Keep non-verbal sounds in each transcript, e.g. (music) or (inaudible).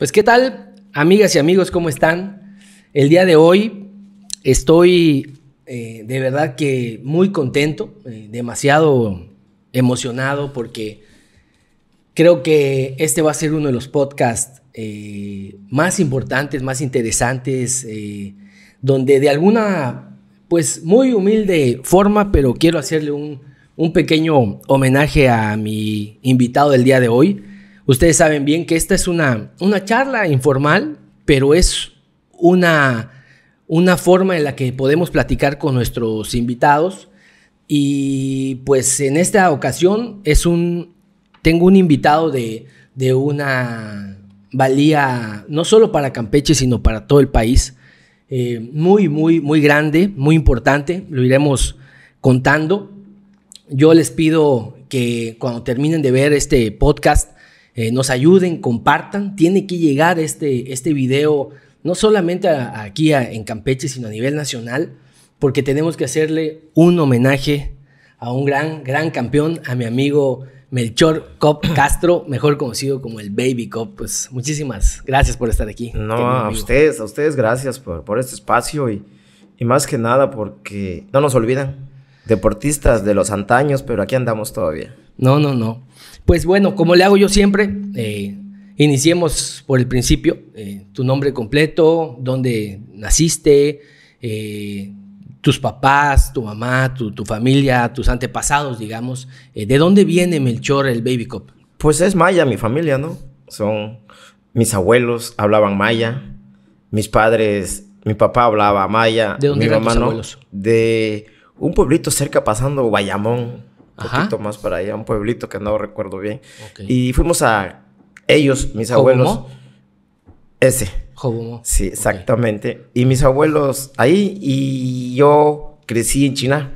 pues qué tal, amigas y amigos, ¿cómo están? El día de hoy estoy eh, de verdad que muy contento, eh, demasiado emocionado porque creo que este va a ser uno de los podcasts eh, más importantes, más interesantes, donde de alguna, pues muy humilde forma, pero quiero hacerle un, un pequeño homenaje a mi invitado del día de hoy. Ustedes saben bien que esta es una, una charla informal, pero es una, una forma en la que podemos platicar con nuestros invitados. Y pues en esta ocasión es un, tengo un invitado de, una valía, no solo para Campeche, sino para todo el país. Eh, muy, muy, muy grande, muy importante. Lo iremos contando. Yo les pido que cuando terminen de ver este podcast, eh, nos ayuden, compartan. Tiene que llegar este, este video no solamente aquí en Campeche, sino a nivel nacional, porque tenemos que hacerle un homenaje a un gran, gran campeón, a mi amigo Melchor Cop (clears throat) Castro, mejor conocido como el Baby Cop. Pues muchísimas gracias por estar aquí. No, a ustedes, a ustedes gracias por, este espacio y más que nada porque no nos olvidan, deportistas de los antaños, pero aquí andamos todavía. No, no, no. Pues bueno, como le hago yo siempre, eh, iniciemos por el principio. Eh, tu nombre completo, dónde naciste, eh, tus papás, tu mamá, tu, familia, tus antepasados, digamos. ¿De dónde viene Melchor el Baby Cop? Pues es maya mi familia, ¿no? Son mis abuelos hablaban maya, mis padres, mi papá hablaba maya, ¿De dónde mi De un pueblito cerca pasando Bayamón. Un poquito más para allá, un pueblito que no recuerdo bien. Y fuimos a ellos, mis abuelos. Ese. Jobumo. Sí, exactamente. Y mis abuelos ahí y yo crecí en China,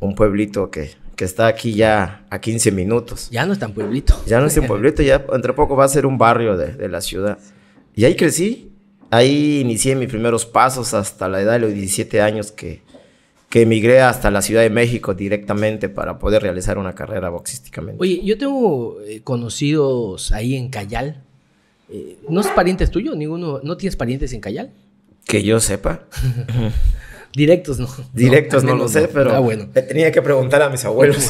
un pueblito que, que está aquí ya a 15 minutos. Ya no es tan pueblito. Ya no es un (laughs) pueblito, ya entre poco va a ser un barrio de, de la ciudad. Y ahí crecí, ahí inicié mis primeros pasos hasta la edad de los 17 años que que emigré hasta la Ciudad de México directamente para poder realizar una carrera boxísticamente. Oye, yo tengo eh, conocidos ahí en Callal. Eh, ¿No es parientes tuyo? ¿Ninguno? ¿No tienes parientes en Callal? Que yo sepa. (laughs) Directos no. Directos no, lo sé, pero ah, bueno. tenía que preguntar a mis abuelos.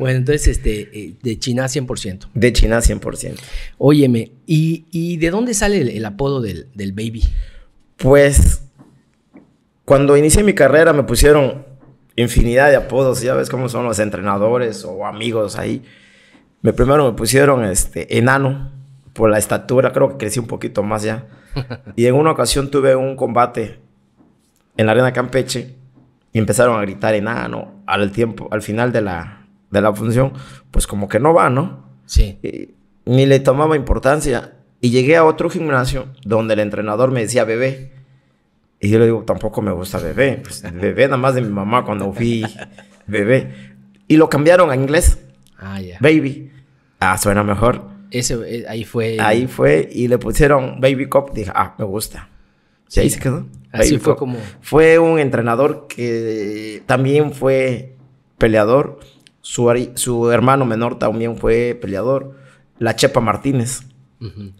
bueno, (laughs) entonces, este, eh, de China 100%. De China 100%. Óyeme, ¿y, de dónde sale el, apodo del, del, baby? Pues cuando inicié mi carrera me pusieron infinidad de apodos, ya ves cómo son los entrenadores o amigos ahí. Me primero me pusieron este enano por la estatura, creo que crecí un poquito más ya. (laughs) Y en una ocasión tuve un combate en la arena Campeche y empezaron a gritar enano al tiempo, al final de la, de la función, pues como que no va, ¿no? Sí. ni le tomaba importancia. Y llegué a otro gimnasio donde el entrenador me decía bebé. Y yo le digo, tampoco me gusta bebé. Pues, bebé nada más de mi mamá cuando fui bebé. Y lo cambiaron a inglés. Ah, ya. Baby. Ah, suena mejor. Eh, ahí fue. Ahí fue y le pusieron Baby Cop. Dije, ah, me gusta. Sí. ahí se quedó. Así fue como. Fue un entrenador que también fue peleador. Su, hermano menor también fue peleador. La Chepa Martínez.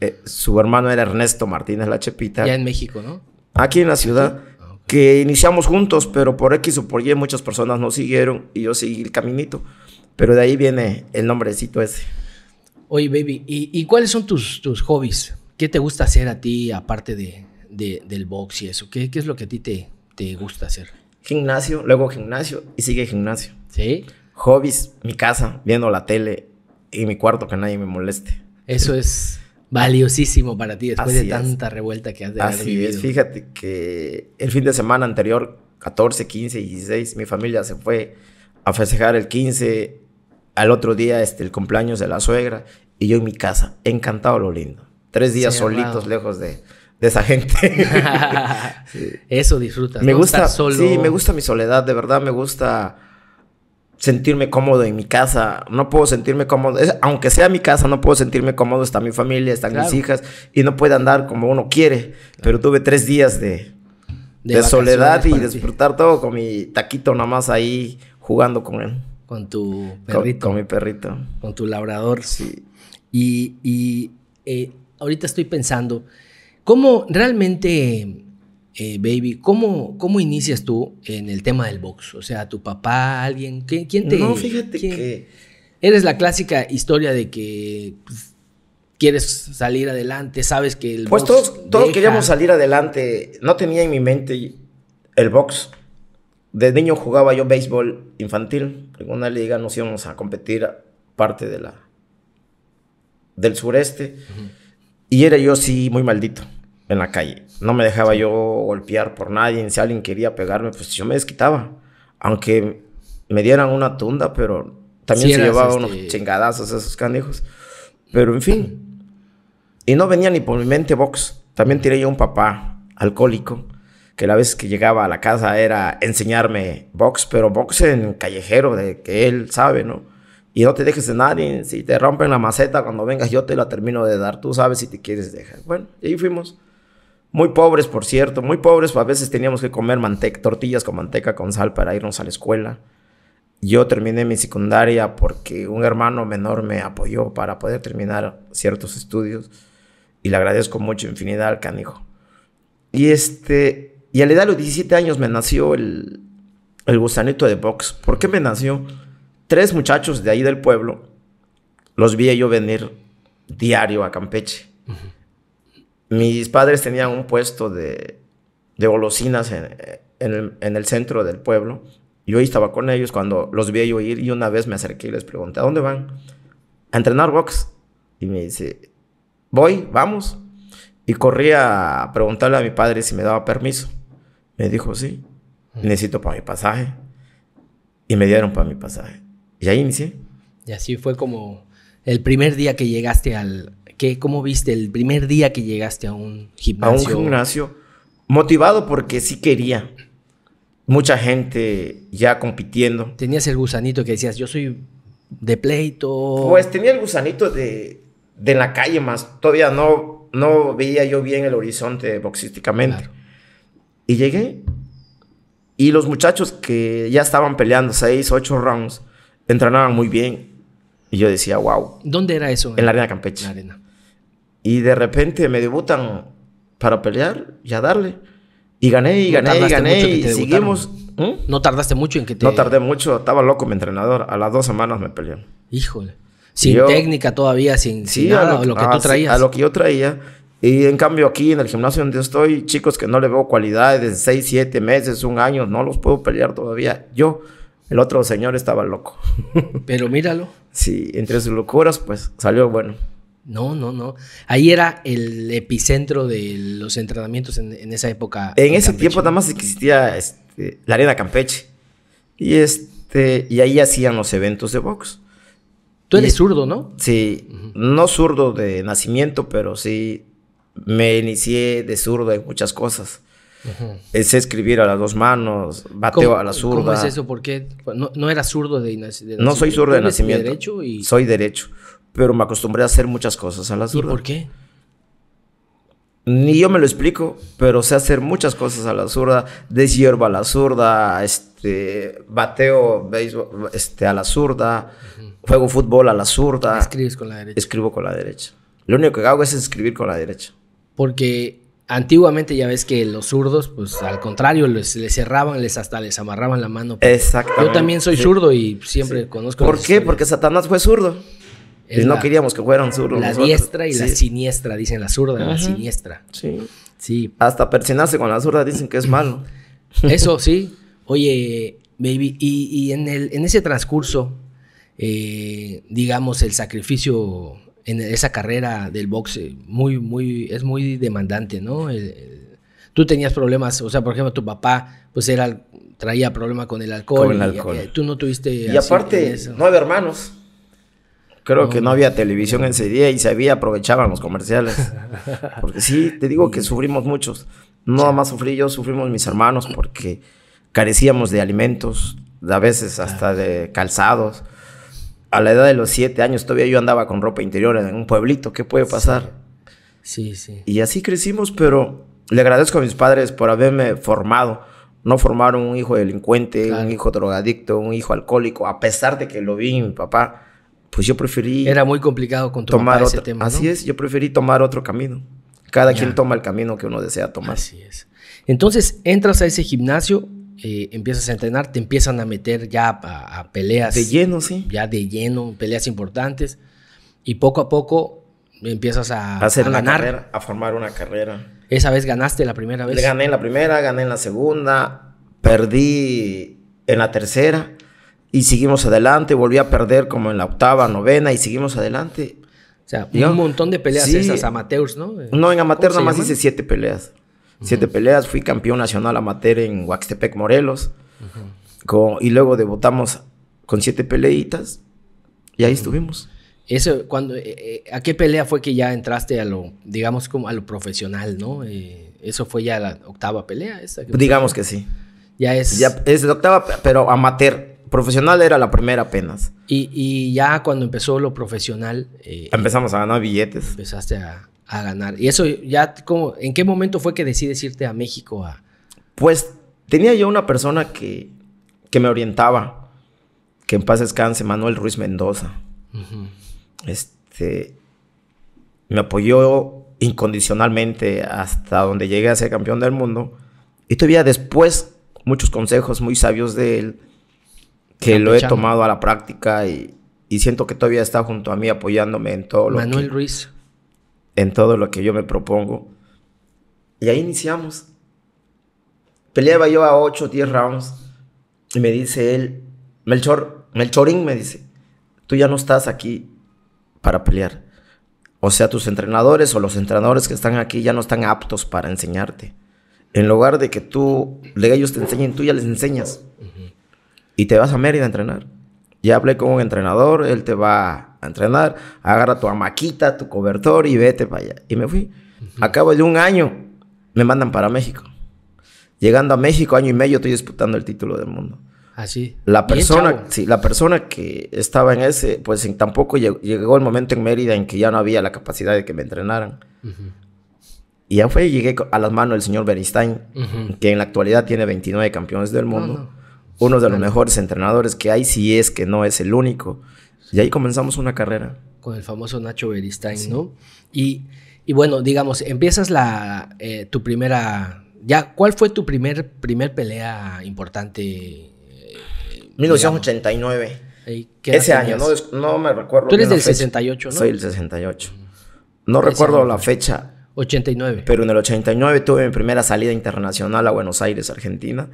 Eh, su hermano era Ernesto Martínez La Chepita. Ya en México, ¿no? aquí en la ciudad, ah, que iniciamos juntos, pero por X o por Y muchas personas nos siguieron y yo seguí el caminito. Pero de ahí viene el nombrecito ese. Oye, baby, ¿y, cuáles son tus, tus hobbies? ¿Qué te gusta hacer a ti aparte de, del box y eso? ¿Qué, ¿Qué, es lo que a ti te, te gusta hacer? Gimnasio, luego gimnasio y sigue gimnasio. ¿Sí? Hobbies, mi casa, viendo la tele y mi cuarto que nadie me moleste. Eso es valiosísimo para ti después de tanta revuelta que has de Fíjate que el fin de semana anterior, 14, 15 y 16, mi familia se fue a festejar el 15, al otro día este, el cumpleaños de la suegra y yo en mi casa, encantado lo lindo. Tres días solitos, lejos de, esa gente. (laughs) Eso disfrutas. Me gusta, solo. Sí, me gusta mi soledad, de verdad me gusta sentirme cómodo en mi casa, no puedo sentirme cómodo, aunque sea mi casa, no puedo sentirme cómodo, está mi familia, están mis hijas y no puedo andar como uno quiere, pero tuve tres días de, de, soledad y disfrutar todo con mi taquito nada más ahí jugando con él. Con tu perrito. Con, mi perrito. Con tu labrador. Sí. Y, eh, ahorita estoy pensando, ¿cómo realmente eh, baby, ¿cómo, ¿cómo inicias tú en el tema del box? O sea, tu papá, alguien, ¿quién, quién te... No, fíjate que... Eres la clásica historia de que pues, quieres salir adelante, sabes que el... Pues box todos, todos queríamos salir adelante, no tenía en mi mente el box. De niño jugaba yo béisbol infantil, en una liga nos íbamos a competir parte de la, del sureste, y era yo sí muy maldito en la calle. No me dejaba yo golpear por nadie. Si alguien quería pegarme, pues yo me desquitaba. Aunque me dieran una tunda, pero también se llevaba unos este, chingadazos esos canejos. Pero en fin. Y no venía ni por mi mente box. También tenía yo un papá alcohólico que la vez que llegaba a la casa era enseñarme box, pero box en callejero, de que él sabe, ¿no? Y no te dejes de nadie. Si te rompen la maceta, cuando vengas yo te la termino de dar. Tú sabes si te quieres dejar. Bueno, ahí fuimos. Muy pobres, por cierto, muy pobres. A veces teníamos que comer manteca, tortillas con manteca, con sal para irnos a la escuela. Yo terminé mi secundaria porque un hermano menor me apoyó para poder terminar ciertos estudios. Y le agradezco mucho, infinidad al canijo. Y, este, y a la edad de los 17 años me nació el, el gusanito de box. ¿Por qué me nació? Tres muchachos de ahí del pueblo los vi yo venir diario a Campeche. Mis padres tenían un puesto de, golosinas en, el, centro del pueblo. Yo estaba con ellos cuando los vi yo ir y una vez me acerqué y les pregunté, ¿a dónde van? A entrenar box. Y me dice, voy, vamos. Y corrí a preguntarle a mi padre si me daba permiso. Me dijo, sí, necesito para mi pasaje. Y me dieron para mi pasaje. Y ahí inicié. Y así fue como el primer día que llegaste al, ¿Cómo viste el primer día que llegaste a un gimnasio? A un gimnasio motivado porque sí quería. Mucha gente ya compitiendo. Tenías el gusanito que decías, yo soy de pleito. Pues tenía el gusanito de, de la calle más. Todavía no, no veía yo bien el horizonte boxísticamente. Y llegué y los muchachos que ya estaban peleando seis, ocho rounds, entrenaban muy bien. Y yo decía, wow. ¿Dónde era eso? En, la Arena Campeche. La arena. Y de repente me debutan para pelear y a darle. Y gané, y gané, y gané, y seguimos. ¿eh? No tardaste mucho en que te... No tardé mucho, estaba loco mi entrenador. A las dos semanas me pelearon. Híjole. Sin técnica todavía, sin, nada, a lo que, ah, tú traías. a lo que yo traía. Y en cambio aquí en el gimnasio donde estoy, chicos que no le veo cualidades de siete siete meses, un año, no los puedo pelear todavía. Yo, el otro señor estaba loco. Pero míralo. Sí, entre sus locuras, pues salió bueno. No, no, no. Ahí era el epicentro de los entrenamientos en, esa época. En, ese tiempo nada más existía este, la Arena Campeche. Y, este, y ahí hacían los eventos de box. Tú eres zurdo, ¿no? Sí, no zurdo de nacimiento, pero sí me inicié de zurdo en muchas cosas. Es escribir a las dos manos, bateo a la zurda. ¿Cómo es eso? ¿Por qué? No, era zurdo de, nacimiento. No soy zurdo de nacimiento. Derecho y... Soy derecho pero me acostumbré a hacer muchas cosas a la zurda. ¿Y por qué? Ni yo me lo explico, pero sé hacer muchas cosas a la zurda, deshierba a la zurda, este, bateo béisbol, este, a la zurda, juego fútbol a la zurda. Escribes con la derecha. Escribo con la derecha. Lo único que hago es escribir con la derecha. Porque antiguamente ya ves que los zurdos, pues al contrario, les, cerraban, les hasta les amarraban la mano. Exacto. Yo también soy zurdo y siempre conozco. ¿Por qué? Porque Satanás fue zurdo no queríamos que fueran zurdos. La diestra y la siniestra, dicen la zurda, la siniestra. Sí. Hasta persinarse con la zurda dicen que es malo. Eso sí. Oye, baby, y, en, el, en ese transcurso, eh, digamos, el sacrificio en esa carrera del boxe muy, muy, es muy demandante, ¿no? Eh, tú tenías problemas, o sea, por ejemplo, tu papá, pues era, traía problemas con el alcohol. Con el alcohol. Y, eh, tú no tuviste... Y aparte, nueve hermanos. Creo que no había televisión en ese día y se había aprovechaban los comerciales. (laughs) Porque sí, te digo que sufrimos muchos. No más sufrí yo, sufrimos mis hermanos porque carecíamos de alimentos, a veces hasta ah. de calzados. A la edad de los siete años todavía yo andaba con ropa interior en un pueblito. ¿Qué puede pasar? Sí, sí. Y así crecimos, pero le agradezco a mis padres por haberme formado. No formaron un hijo delincuente, un hijo drogadicto, un hijo alcohólico, a pesar de que lo vi mi papá pues yo preferí... Era muy complicado con tu tomar ese tema. ¿no? Así es, yo preferí tomar otro camino. Cada quien toma el camino que uno desea tomar. Así es. Entonces entras a ese gimnasio, eh, empiezas a entrenar, te empiezan a meter ya a, peleas. De lleno, sí. Ya de lleno, peleas importantes. Y poco a poco empiezas a, a hacer ganar. a formar una carrera. ¿Esa vez ganaste la primera vez? Le gané en la primera, gané en la segunda, perdí en la tercera y seguimos adelante, volví a perder como en la octava, novena y seguimos adelante. O sea, un montón de peleas esas amateurs, ¿no? Eh, no, en amateur nada más hice siete peleas. Siete peleas, fui campeón nacional amateur en Huaxtepec, Morelos. y luego debutamos con siete peleitas y ahí estuvimos. Eso, cuando, eh, eh, ¿A qué pelea fue que ya entraste a lo, digamos, como a lo profesional, no? ¿Eso fue ya la octava pelea? digamos que sí. Ya es... Ya es la octava, pero amateur. Profesional era la primera apenas. Y, ya cuando empezó lo profesional... Eh, Empezamos a ganar billetes. Empezaste a, ganar. ¿Y eso ya como ¿En qué momento fue que decides irte a México a...? Pues tenía yo una persona que, me orientaba. Que en paz descanse, Manuel Ruiz Mendoza. Este... Me apoyó incondicionalmente hasta donde llegué a ser campeón del mundo. Y todavía después, muchos consejos muy sabios de él que lo he tomado a la práctica y, y, siento que todavía está junto a mí apoyándome en todo lo Manuel que, Ruiz. En todo lo que yo me propongo. Y ahí iniciamos. Peleaba yo a 8 10 rounds y me dice él, Melchor, Melchorín me dice, tú ya no estás aquí para pelear. O sea, tus entrenadores o los entrenadores que están aquí ya no están aptos para enseñarte. En lugar de que tú, de ellos te enseñen, tú ya les enseñas y te vas a Mérida a entrenar. Ya hablé con un entrenador, él te va a entrenar, agarra tu amaquita, tu cobertor y vete para allá. Y me fui. A cabo de un año me mandan para México. Llegando a México, año y medio estoy disputando el título del mundo. Así. ¿Ah, la persona, sí, la persona que estaba en ese, pues tampoco llegó, el momento en Mérida en que ya no había la capacidad de que me entrenaran. Y ya fue, llegué a las manos del señor Bernstein que en la actualidad tiene 29 campeones del mundo uno de los mejores entrenadores que hay, si es que no es el único. Y ahí comenzamos una carrera. Con el famoso Nacho Beristain, ¿no? Y, y, bueno, digamos, empiezas la, eh, tu primera... Ya, ¿Cuál fue tu primer, primer pelea importante? Eh, 1989. Ese año, no, me recuerdo. Tú eres del 68, ¿no? Soy el 68. No recuerdo la fecha. 89. Pero en el 89 tuve mi primera salida internacional a Buenos Aires, Argentina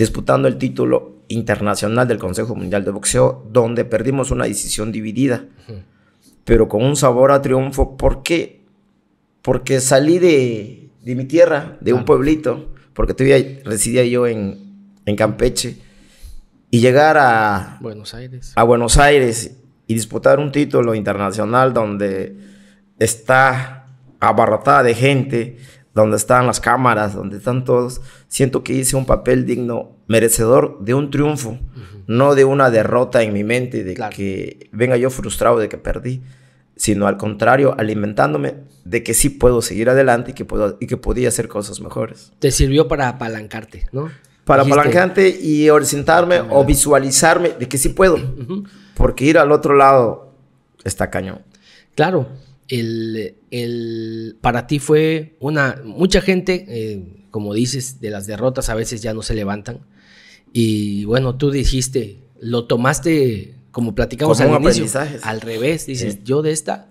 disputando el título internacional del Consejo Mundial de Boxeo, donde perdimos una decisión dividida, pero con un sabor a triunfo. ¿Por qué? Porque salí de, mi tierra, de un ah. pueblito, porque todavía residía yo en, Campeche, y llegar a Buenos Aires. A Buenos Aires y disputar un título internacional donde está abarrotada de gente, donde están las cámaras, donde están todos, siento que hice un papel digno, merecedor de un triunfo, no de una derrota en mi mente, de que venga yo frustrado de que perdí, sino al contrario, alimentándome de que sí puedo seguir adelante y que, puedo, y que podía hacer cosas mejores. Te sirvió para apalancarte, ¿no? Para apalancarte y orientarme o visualizarme de que sí puedo, porque ir al otro lado está cañón. Claro, para ti fue una, mucha gente, eh, como dices, de las derrotas a veces ya no se levantan. Y bueno, tú dijiste, lo tomaste, como platicamos como al al revés, dices, yo de esta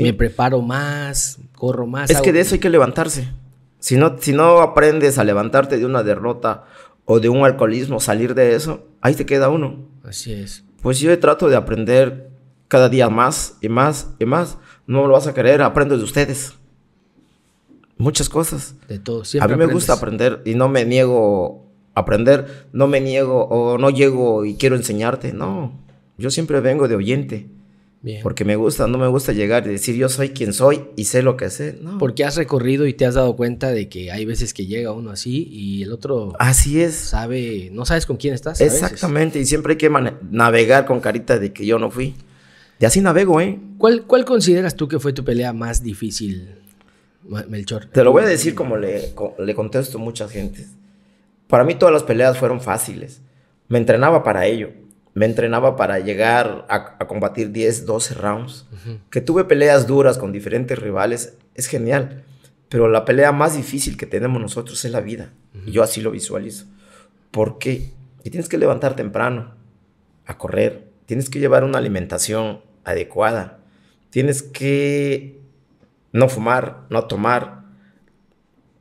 me preparo más, corro más. Es que de eso hay que levantarse. Si no, si no aprendes a levantarte de una derrota o de un alcoholismo, salir de eso, ahí te queda uno. Así es. Pues yo trato de aprender cada día más y más y más no lo vas a creer, aprendo de ustedes. Muchas cosas. De todo, siempre. A mí me gusta aprender y no me niego a aprender, no me niego o no llego y quiero enseñarte. No, yo siempre vengo de oyente. Porque me gusta, no me gusta llegar y decir yo soy quien soy y sé lo que sé. No. Porque has recorrido y te has dado cuenta de que hay veces que llega uno así y el otro. Así es. Sabe, no sabes con quién estás. Exactamente, y siempre hay que navegar con carita de que yo no fui. De así navego, ¿eh? ¿Cuál, ¿Cuál consideras tú que fue tu pelea más difícil, Melchor? Te lo voy a decir como le, le contesto a mucha gente. Para mí todas las peleas fueron fáciles. Me entrenaba para ello. Me entrenaba para llegar a, combatir 10, 12 rounds. Que tuve peleas duras con diferentes rivales es genial. Pero la pelea más difícil que tenemos nosotros es la vida. Y yo así lo visualizo. ¿Por qué? Y tienes que levantar temprano a correr. Tienes que llevar una alimentación adecuada. Tienes que no fumar, no tomar.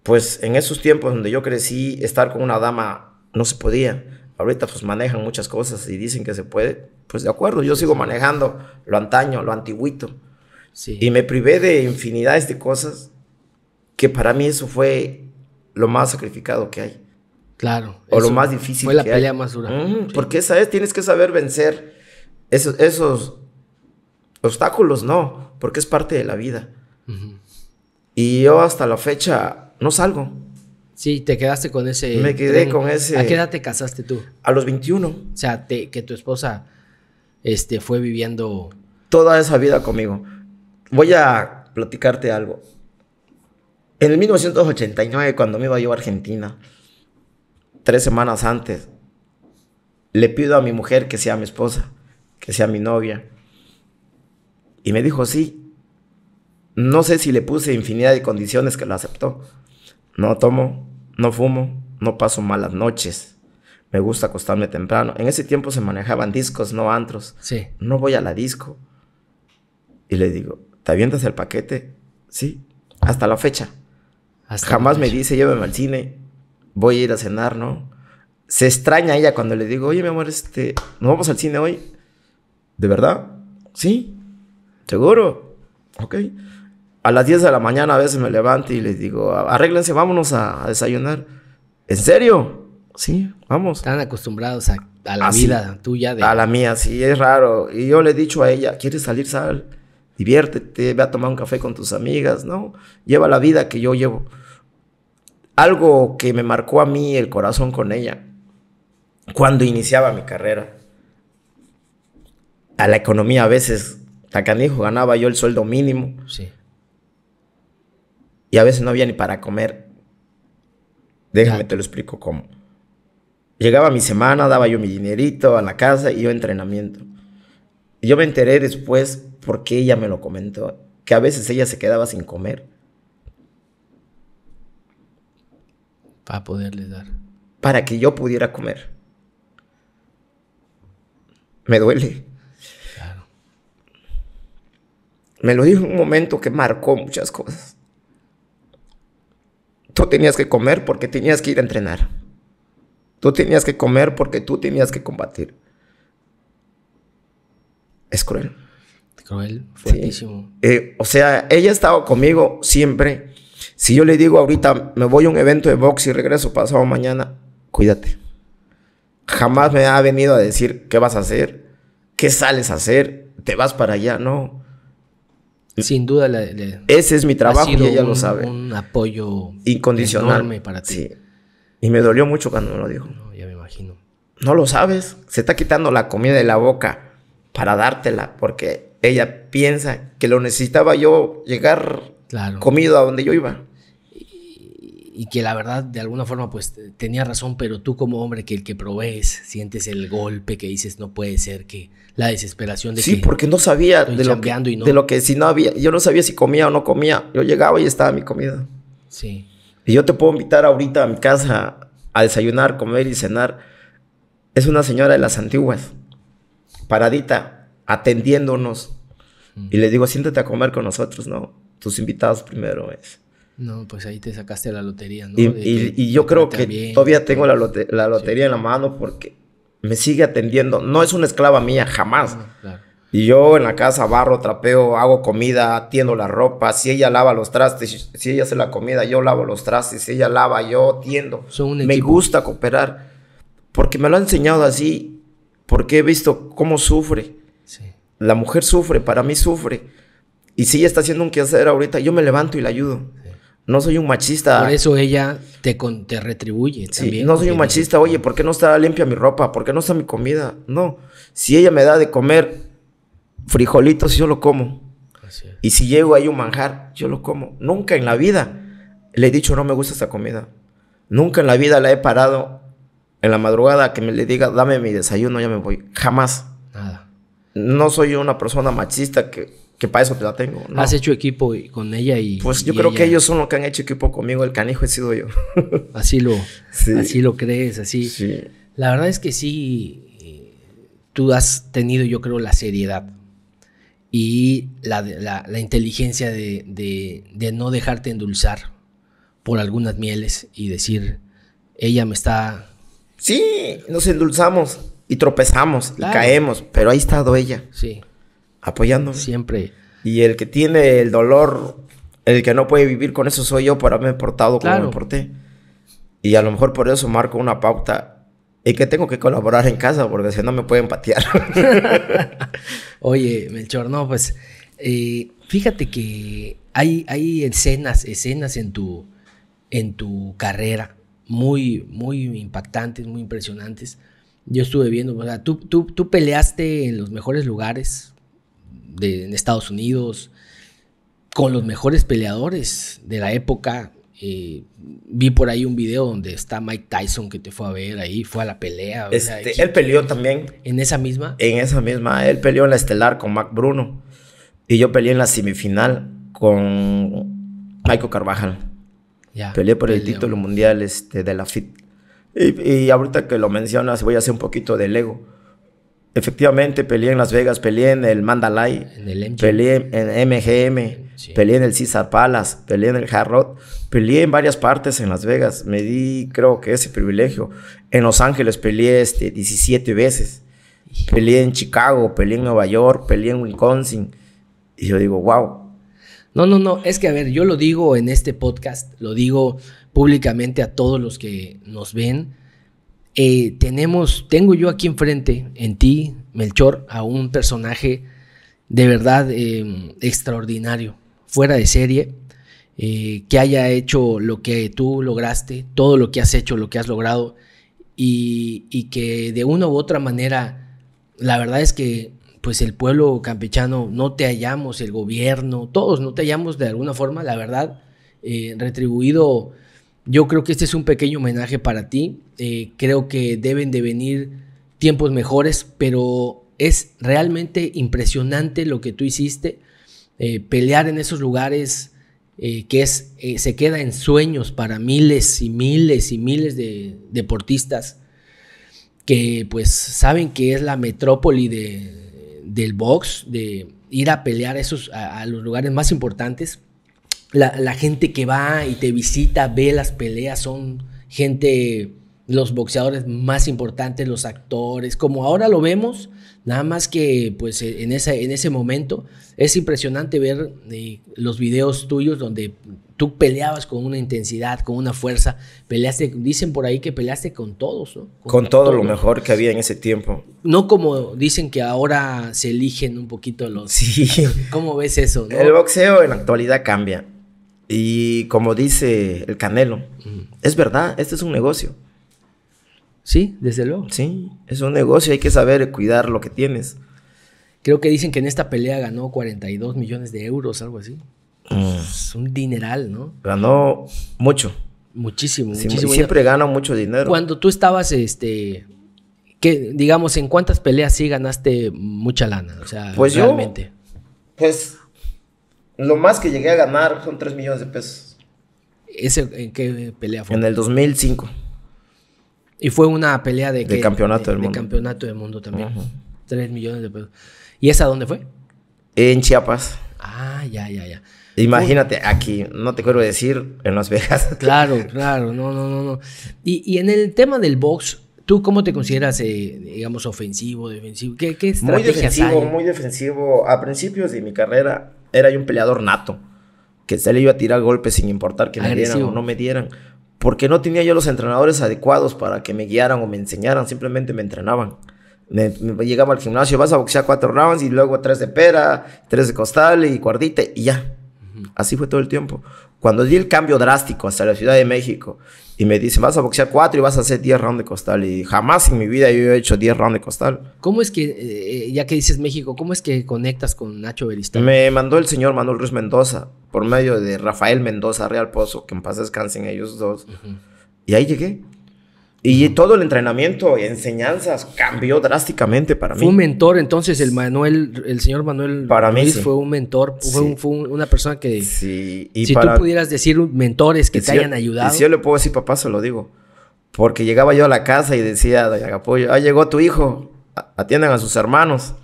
Pues en esos tiempos donde yo crecí, estar con una dama no se podía. Ahorita pues manejan muchas cosas y dicen que se puede. Pues de acuerdo, yo sigo manejando lo antaño, lo antiguito. Sí. Y me privé de infinidades de cosas que para mí eso fue lo más sacrificado que hay. Claro. O lo más difícil. la que hay. más Porque esa tienes que saber vencer esos, esos Obstáculos no, porque es parte de la vida. Y yo hasta la fecha no salgo. Sí, te quedaste con ese. Me quedé con ese. ¿A qué edad te casaste tú? A los 21. O sea, que tu esposa este, fue viviendo. Toda esa vida conmigo. Voy a platicarte algo. En el 1989, cuando me iba yo a Argentina, tres semanas antes, le pido a mi mujer que sea mi esposa, que sea mi novia. Y me dijo, sí. No sé si le puse infinidad de condiciones que lo aceptó. No tomo, no fumo, no paso malas noches. Me gusta acostarme temprano. En ese tiempo se manejaban discos, no antros. Sí. No voy a la disco. Y le digo, ¿te avientas el paquete? Sí, hasta la fecha. Jamás me dice, llévame al cine, voy a ir a cenar, ¿no? Se extraña ella cuando le digo, oye, mi amor, este, ¿nos vamos al cine hoy? ¿De verdad? Sí. ¿Seguro? Ok. A las 10 de la mañana a veces me levanto y les digo, arréglense, vámonos a, desayunar. ¿En serio? Sí, vamos. Están acostumbrados a, la ah, vida tuya. A la mía, sí, es raro. Y yo le he dicho a ella, ¿quieres salir, sal? Diviértete, ve a tomar un café con tus amigas, ¿no? Lleva la vida que yo llevo. Algo que me marcó a mí el corazón con ella, cuando iniciaba mi carrera. A la economía a veces Tan canijo, ganaba yo el sueldo mínimo. Sí. Y a veces no había ni para comer. Déjame, te lo explico cómo. Llegaba mi semana, daba yo mi dinerito a la casa y yo entrenamiento. yo me enteré después, porque ella me lo comentó, que a veces ella se quedaba sin comer. Para poderle dar. Para que yo pudiera comer. Me duele. me lo dijo en un momento que marcó muchas cosas. Tú tenías que comer porque tenías que ir a entrenar. Tú tenías que comer porque tú tenías que combatir. Es cruel. Cruel, fuertísimo. Eh, o sea, ella ha estado conmigo siempre. Si yo le digo ahorita, me voy a un evento de box y regreso pasado mañana, cuídate. Jamás me ha venido a decir qué vas a hacer, qué sales a hacer, te vas para allá, no. Sin duda. Ese es mi trabajo y ella lo sabe. Un apoyo incondicional. Enorme para ti. Y me dolió mucho cuando me lo dijo. No, ya me imagino. No lo sabes. Se está quitando la comida de la boca para dártela porque ella piensa que lo necesitaba yo llegar comido a donde yo iba y que la verdad de alguna forma pues tenía razón, pero tú como hombre que el que provees sientes el golpe que dices no puede ser que la desesperación de sí, porque no sabía de lo que de lo que si no había, yo no sabía si comía o no comía. Yo llegaba y estaba mi comida. Sí. Y yo te puedo invitar ahorita a mi casa a desayunar, comer y cenar. Es una señora de las antiguas, paradita, atendiéndonos. Mm. Y le digo, siéntate a comer con nosotros, ¿no? Tus invitados primero es. No, pues ahí te sacaste la lotería, ¿no? Y, yo creo que todavía tengo la, lotería en la mano porque me sigue atendiendo. No es una esclava mía, jamás. Y yo en la casa barro, trapeo, hago comida, atiendo la ropa. Si ella lava los trastes, si ella hace la comida, yo lavo los trastes. Si ella lava, yo tiendo. me gusta cooperar. Porque me lo ha enseñado así. Porque he visto cómo sufre. La mujer sufre, para mí sufre. Y si ella está haciendo un quehacer ahorita, yo me levanto y la ayudo. No soy un machista. Por eso ella te, con, retribuye No soy un machista. Oye, ¿por qué no está limpia mi ropa? ¿Por qué no está mi comida? No. Si ella me da de comer frijolitos, yo lo como. Y si llego ahí un manjar, yo lo como. Nunca en la vida le he dicho no me gusta esta comida. Nunca en la vida la he parado en la madrugada que me le diga dame mi desayuno, ya me voy. Jamás. Nada. No soy una persona machista que que para eso te la tengo. ¿Has hecho equipo con ella y.? Pues yo creo que ellos son los que han hecho equipo conmigo, el canijo he sido yo. (laughs) así, lo, así lo crees, así. La verdad es que sí, eh, tú has tenido, yo creo, la seriedad y la, inteligencia de, de, no dejarte endulzar por algunas mieles y decir, ella me está. Sí, nos endulzamos y tropezamos y caemos, pero ahí ha estado ella. Sí apoyándome. Siempre. Y el que tiene el dolor, el que no puede vivir con eso soy yo Para haberme portado como me porté. Y a lo mejor por eso marco una pauta y que tengo que colaborar en casa porque si no me pueden patear. (laughs) (laughs) Oye, Melchor, no, pues eh, fíjate que hay, hay escenas, escenas en tu, en tu carrera muy, muy impactantes, muy impresionantes. Yo estuve viendo, o sea, tú, tú, tú peleaste en los mejores lugares, de, Estados Unidos, con los mejores peleadores de la época. Eh, vi por ahí un video donde está Mike Tyson que te fue a ver ahí, fue a la pelea. Este, él peleó también. ¿En esa misma? En esa misma. Él peleó en la estelar con Mac Bruno. Y yo peleé en la semifinal con Michael Carvajal. Ya, peleé por el título mundial este, de la FIT. Y, y, ahorita que lo mencionas, voy a hacer un poquito del ego. Efectivamente, peleé en Las Vegas, peleé en el Mandalay, en el en MGM, pelé peleé en el César Palace, peleé en el Harrod, peleé en varias partes en Las Vegas. Me di, creo que ese privilegio. En Los Ángeles peleé este, 17 veces. Peleé en Chicago, peleé en Nueva York, peleé en Wisconsin. Y yo digo, wow. No, no, no. Es que, a ver, yo lo digo en este podcast, lo digo públicamente a todos los que nos ven eh, tenemos, tengo yo aquí enfrente, en ti, Melchor, a un personaje de verdad eh, extraordinario, fuera de serie, eh, que haya hecho lo que tú lograste, todo lo que has hecho, lo que has logrado, y, que de una u otra manera, la verdad es que pues el pueblo campechano no te hallamos, el gobierno, todos no te hallamos de alguna forma, la verdad, retribuido yo creo que este es un pequeño homenaje para ti. Eh, creo que deben de venir tiempos mejores, pero es realmente impresionante lo que tú hiciste. Eh, pelear en esos lugares eh, que es, se queda en sueños para miles y miles y miles de deportistas que pues saben que es la metrópoli del box, de ir a pelear esos, a los lugares más importantes la, gente que va y te visita, ve las peleas, son gente, los boxeadores más importantes, los actores, como ahora lo vemos, nada más que pues e, en, en ese momento es impresionante ver eh, los videos tuyos donde tú peleabas con una intensidad, con una fuerza, peleaste, dicen por ahí que peleaste con todos, Con, todo lo mejor que había en ese tiempo. No como dicen que ahora se eligen un poquito los... Sí. (laughs) ¿Cómo ves eso? El boxeo en la actualidad cambia. Y como dice el Canelo, mm. es verdad, este es un negocio. Sí, desde luego. Sí, es un negocio, hay que saber cuidar lo que tienes. Creo que dicen que en esta pelea ganó 42 millones de euros, algo así. Mm. Es un dineral, ¿no? Ganó mucho. Muchísimo, muchísimo. siempre gana mucho dinero. Cuando tú estabas, este, que digamos, ¿en cuántas peleas sí ganaste mucha lana? O sea, pues Yo, pues lo más que llegué a ganar son 3 millones de pesos. ¿Ese en qué pelea fue? En el 2005. Y fue una pelea de... campeonato del de mundo. campeonato del mundo también. 3 millones de pesos. ¿Y esa dónde fue? En Chiapas. Ah, ya, ya, ya. Imagínate, aquí, no te quiero decir, en Las Vegas. (laughs) Claro, claro, no, no, no, no. Y, y en el tema del box, ¿tú cómo te consideras, eh, digamos, ofensivo, defensivo? ¿Qué, qué Muy defensivo, muy defensivo. A principios de mi carrera era yo un peleador nato, que se le iba a tirar golpes sin importar que me dieran o no me dieran, porque no tenía yo los entrenadores adecuados para que me guiaran o me enseñaran, simplemente me entrenaban. Me, llegaba al gimnasio, vas a boxear cuatro rounds y luego tres de pera, tres de costal y cuardita y ya. Así fue todo el tiempo. Cuando di el cambio drástico hasta la Ciudad de México y me dice vas a boxear cuatro y vas a hacer 10 rounds de costal. Y jamás en mi vida yo he hecho 10 rounds de costal. ¿Cómo es que, eh, ya que dices México, cómo es que conectas con Nacho Beristá? Me mandó el señor Manuel Ruiz Mendoza, por medio de Rafael Mendoza, Real Pozo, que en paz descansen ellos dos. Y ahí llegué. Y todo el entrenamiento y enseñanzas cambió drásticamente para mí. Fue un mentor, entonces, el Manuel, el señor Manuel para mí, fue un mentor, fue, una persona que... si tú pudieras decir mentores que te hayan ayudado. Y si yo le puedo decir papá, se lo digo. Porque llegaba yo a la casa y decía, doña Capullo, ah, llegó tu hijo, atiendan a sus hermanos,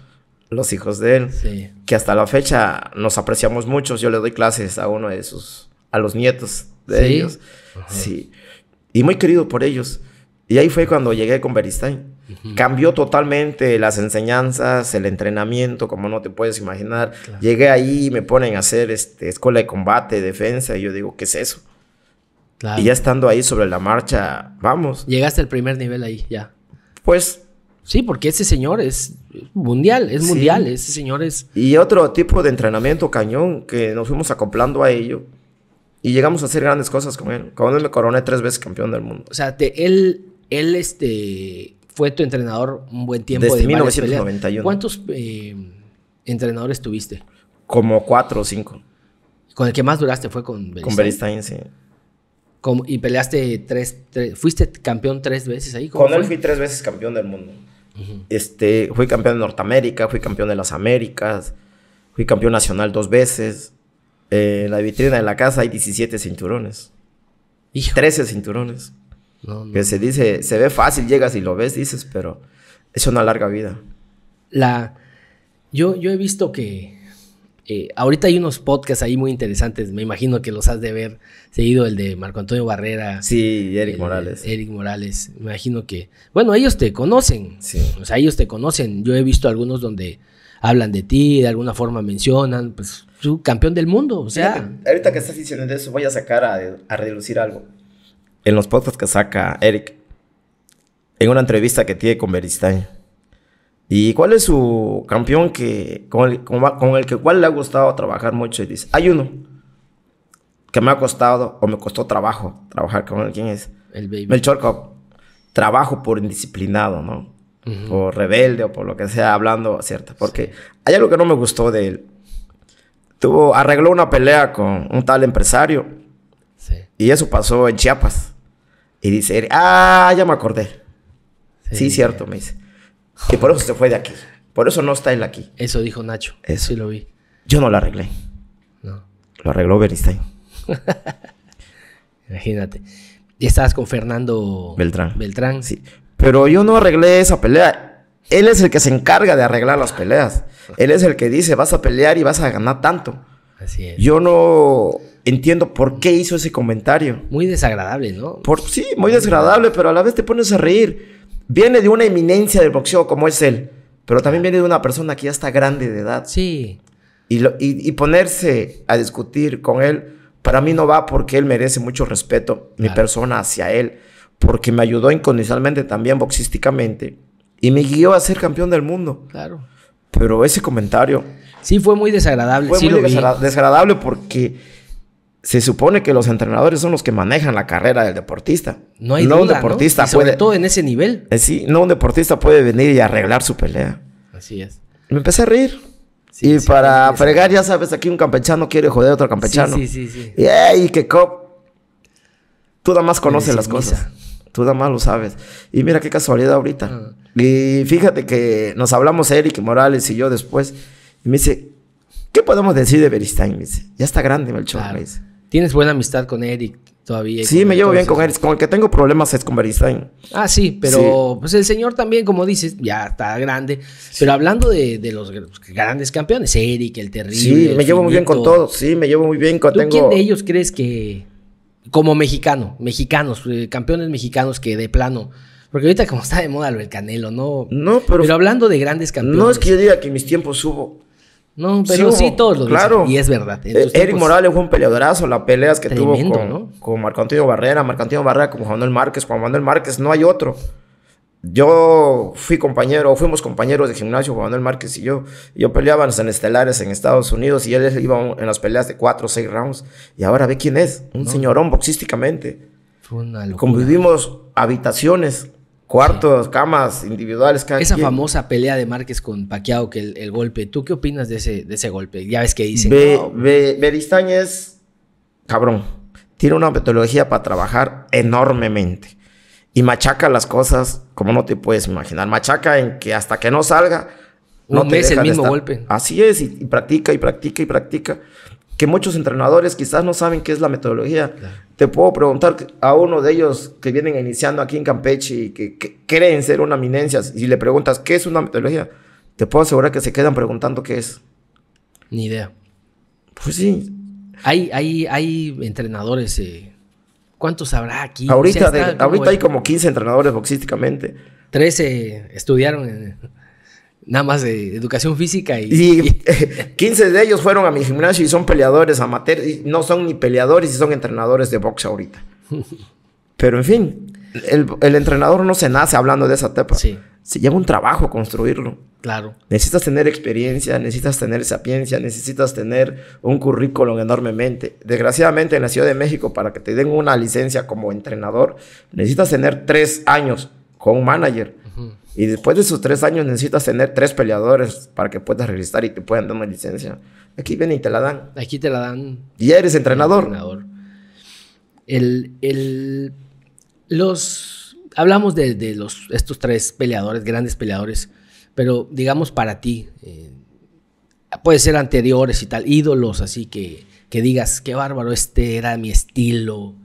los hijos de él. Que hasta la fecha nos apreciamos mucho. Yo le doy clases a uno de sus, a los nietos de ellos. Sí. Y muy querido por ellos. Y ahí fue cuando llegué con Beristain. Cambió totalmente las enseñanzas, el entrenamiento, como no te puedes imaginar. Llegué ahí y me ponen a hacer este, escuela de combate, defensa, y yo digo, ¿qué es eso? Y ya estando ahí sobre la marcha, vamos. Llegaste al primer nivel ahí, ya. Pues. Sí, porque ese señor es mundial, es mundial, ese señor es... Y otro tipo de entrenamiento cañón que nos fuimos acoplando a ello. Y llegamos a hacer grandes cosas con él. cuando él me coroné tres veces campeón del mundo. O sea, él él este, fue tu entrenador un buen tiempo. Desde 1991. ¿Cuántos eh, entrenadores tuviste? Como cuatro o cinco. Con el que más duraste fue con Beristain. Con Beristain, sí. y peleaste tres, Fuiste campeón tres veces ahí. Con él fui tres veces campeón del mundo. este, fui campeón de Norteamérica, fui campeón de las Américas, fui campeón nacional dos veces. en la vitrina de la casa hay 17 cinturones. 13 cinturones que se dice, se ve fácil, llegas y lo ves, dices, pero es una larga vida. La, yo, yo he visto que eh, ahorita hay unos podcasts ahí muy interesantes, me imagino que los has de ver seguido, el de Marco Antonio Barrera. Sí, Eric Morales. Eric Morales, me imagino que, bueno, ellos te conocen, o sea, ellos te conocen, yo he visto algunos donde hablan de ti, de alguna forma mencionan, pues, tú campeón del mundo, o sea. ahorita que estás diciendo eso, voy a sacar a, reducir algo en los podcasts que saca Eric, en una entrevista que tiene con Beristain. ¿Y cuál es su campeón que, con, el, que cual le ha gustado trabajar mucho? Y dice, hay uno que me ha costado o me costó trabajo trabajar con él. ¿Quién es? El baby. Melchor Trabajo por indisciplinado, ¿no? o rebelde o por lo que sea, hablando, ¿cierto? Porque hay algo que no me gustó de él. Tuvo, arregló una pelea con un tal empresario. Y eso pasó en Chiapas. Y dice, ah, ya me acordé. Sí, cierto, me dice. Y por eso se fue de aquí. Por eso no está él aquí. Eso dijo Nacho. Eso. Sí lo vi. Yo no lo arreglé. No. Lo arregló Bernstein. (laughs) Imagínate. Y estabas con Fernando Beltrán. Beltrán. Sí. Pero yo no arreglé esa pelea. Él es el que se encarga de arreglar las peleas. Él es el que dice, vas a pelear y vas a ganar tanto. Yo no entiendo por qué hizo ese comentario. Muy desagradable, ¿no? sí, muy, desagradable, pero a la vez te pones a reír. Viene de una eminencia del boxeo como es él, pero también viene de una persona que ya está grande de edad. Sí. Y, ponerse a discutir con él, para mí no va porque él merece mucho respeto, mi persona hacia él, porque me ayudó incondicionalmente también boxísticamente y me guió a ser campeón del mundo. Claro. Pero ese comentario, Sí, fue muy desagradable. Fue muy desagradable porque se supone que los entrenadores son los que manejan la carrera del deportista. No hay no un deportista ¿no? puede, todo en ese nivel. Eh, sí, no un deportista puede venir y arreglar su pelea. Así es. Me empecé a reír. y para fregar, ya sabes, aquí un campechano quiere joder a otro campechano. Sí, sí, sí. Y, que cop. Tú nada más conoces las cosas. Tú nada más lo sabes. Y mira qué casualidad ahorita. Ah. Y fíjate que nos hablamos Eric Morales y yo después. Y me dice, ¿qué podemos decir de Beristain? Me dice, ya está grande Melchor, Tienes buena amistad con Eric todavía. Sí, me llevo bien con Eric. Con el que tengo problemas es con Beristain. Ah, sí, pero pues el señor también, como dices, ya está grande. Pero hablando de, los grandes campeones, Eric, el terrible. Sí, me llevo muy bien con todos. Sí, me llevo muy bien con. ¿Tú quién de ellos crees que, como mexicano, mexicanos, eh, campeones mexicanos que de plano. Porque ahorita como está de moda lo del Canelo, ¿no? No, pero... Pero hablando de grandes campeones... No es que yo diga que mis tiempos hubo... No, pero sí, todos los claro. Y es verdad. Eh, Eric pues, Morales fue un peleadorazo. Las peleas que tuvo con, ¿no? con Marco Barrera, Marco Barrera con Juan Manuel Márquez, Juan Manuel Márquez, no hay otro. Yo fui compañero, fuimos compañeros de gimnasio, Juan Manuel Márquez y yo. Yo peleábamos en estelares en Estados Unidos y él iba en las peleas de 4 o 6 rounds. Y ahora ve quién es, un señorón boxísticamente. Convivimos habitaciones Cuartos, camas, individuales. Esa famosa pelea de Márquez con Paquiao, que el, golpe. ¿Tú qué opinas de ese, de ese golpe? Ya ves que dicen. veristañez cabrón, tiene una metodología para trabajar enormemente. Y machaca las cosas como no te puedes imaginar. Machaca en que hasta que no salga. Un no mes te el mismo golpe. Así es, y practica, y practica, y practica muchos entrenadores quizás no saben qué es la metodología. Te puedo preguntar a uno de ellos que vienen iniciando aquí en Campeche y que, creen ser una eminencia, y si le preguntas qué es una metodología, te puedo asegurar que se quedan preguntando qué es. Ni idea. Pues sí. Hay, hay, hay entrenadores. Eh, ¿Cuántos habrá aquí? Ahorita, hay como 15 entrenadores boxísticamente. 13 estudiaron en. Nada más de educación física y... 15 (laughs) de ellos fueron a mi gimnasio y son peleadores amateurs. Y no son ni peleadores y son entrenadores de box ahorita. (laughs) Pero en fin, el, entrenador no se nace hablando de esa tepa. Se lleva un trabajo construirlo. Claro. Necesitas tener experiencia, necesitas tener sapiencia, necesitas tener un currículum enormemente. Desgraciadamente en la Ciudad de México, para que te den una licencia como entrenador, necesitas tener tres años con un manager y después de esos tres años necesitas tener tres peleadores para que puedas regresar y te puedan dar una licencia. Aquí viene y te la dan. Aquí te la dan. Y ya eres entrenador. entrenador. El, el, los, hablamos de, de, los, estos tres peleadores, grandes peleadores, pero digamos para ti, eh, puede ser anteriores y tal, ídolos, así que, que digas, qué bárbaro, este era mi estilo.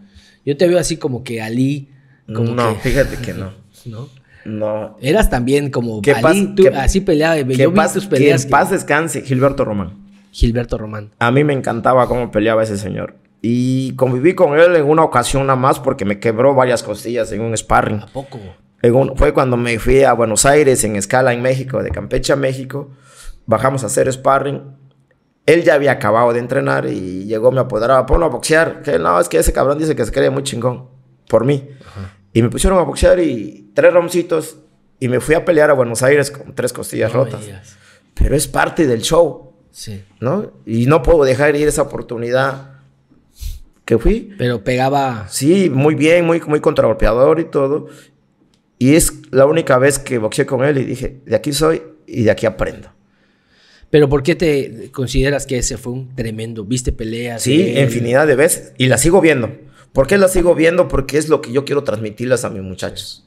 Yo te veo así como que Ali. Como no, fíjate que no. (laughs) ¿No? No. Eras también como que así peleaba. Que en paz descanse, Gilberto Román. Gilberto Román. A mí me encantaba cómo peleaba ese señor. Y conviví con él en una ocasión nada más porque me quebró varias costillas en un sparring. ¿A poco? fue cuando me fui a Buenos Aires en escala en México, de Campeche a México. Bajamos a hacer sparring. Él ya había acabado de entrenar y llegó, me apoderaba, ponlo a boxear. Que no, es que ese cabrón dice que se cree muy chingón por mí. Y me pusieron a boxear y, tres romcitos y me fui a pelear a Buenos Aires con tres costillas rotas. Pero es parte del show. Sí. ¿No? Y no puedo dejar ir esa oportunidad que fui. Pero pegaba. Sí, muy bien, muy, muy contragolpeador y todo. Y es la única vez que boxeé con él y dije, de aquí soy y de aquí aprendo. Pero ¿por qué te consideras que ese fue un tremendo? ¿Viste peleas? Sí, infinidad de veces. Y la sigo viendo. ¿Por qué la sigo viendo? Porque es lo que yo quiero transmitirlas a mis muchachos.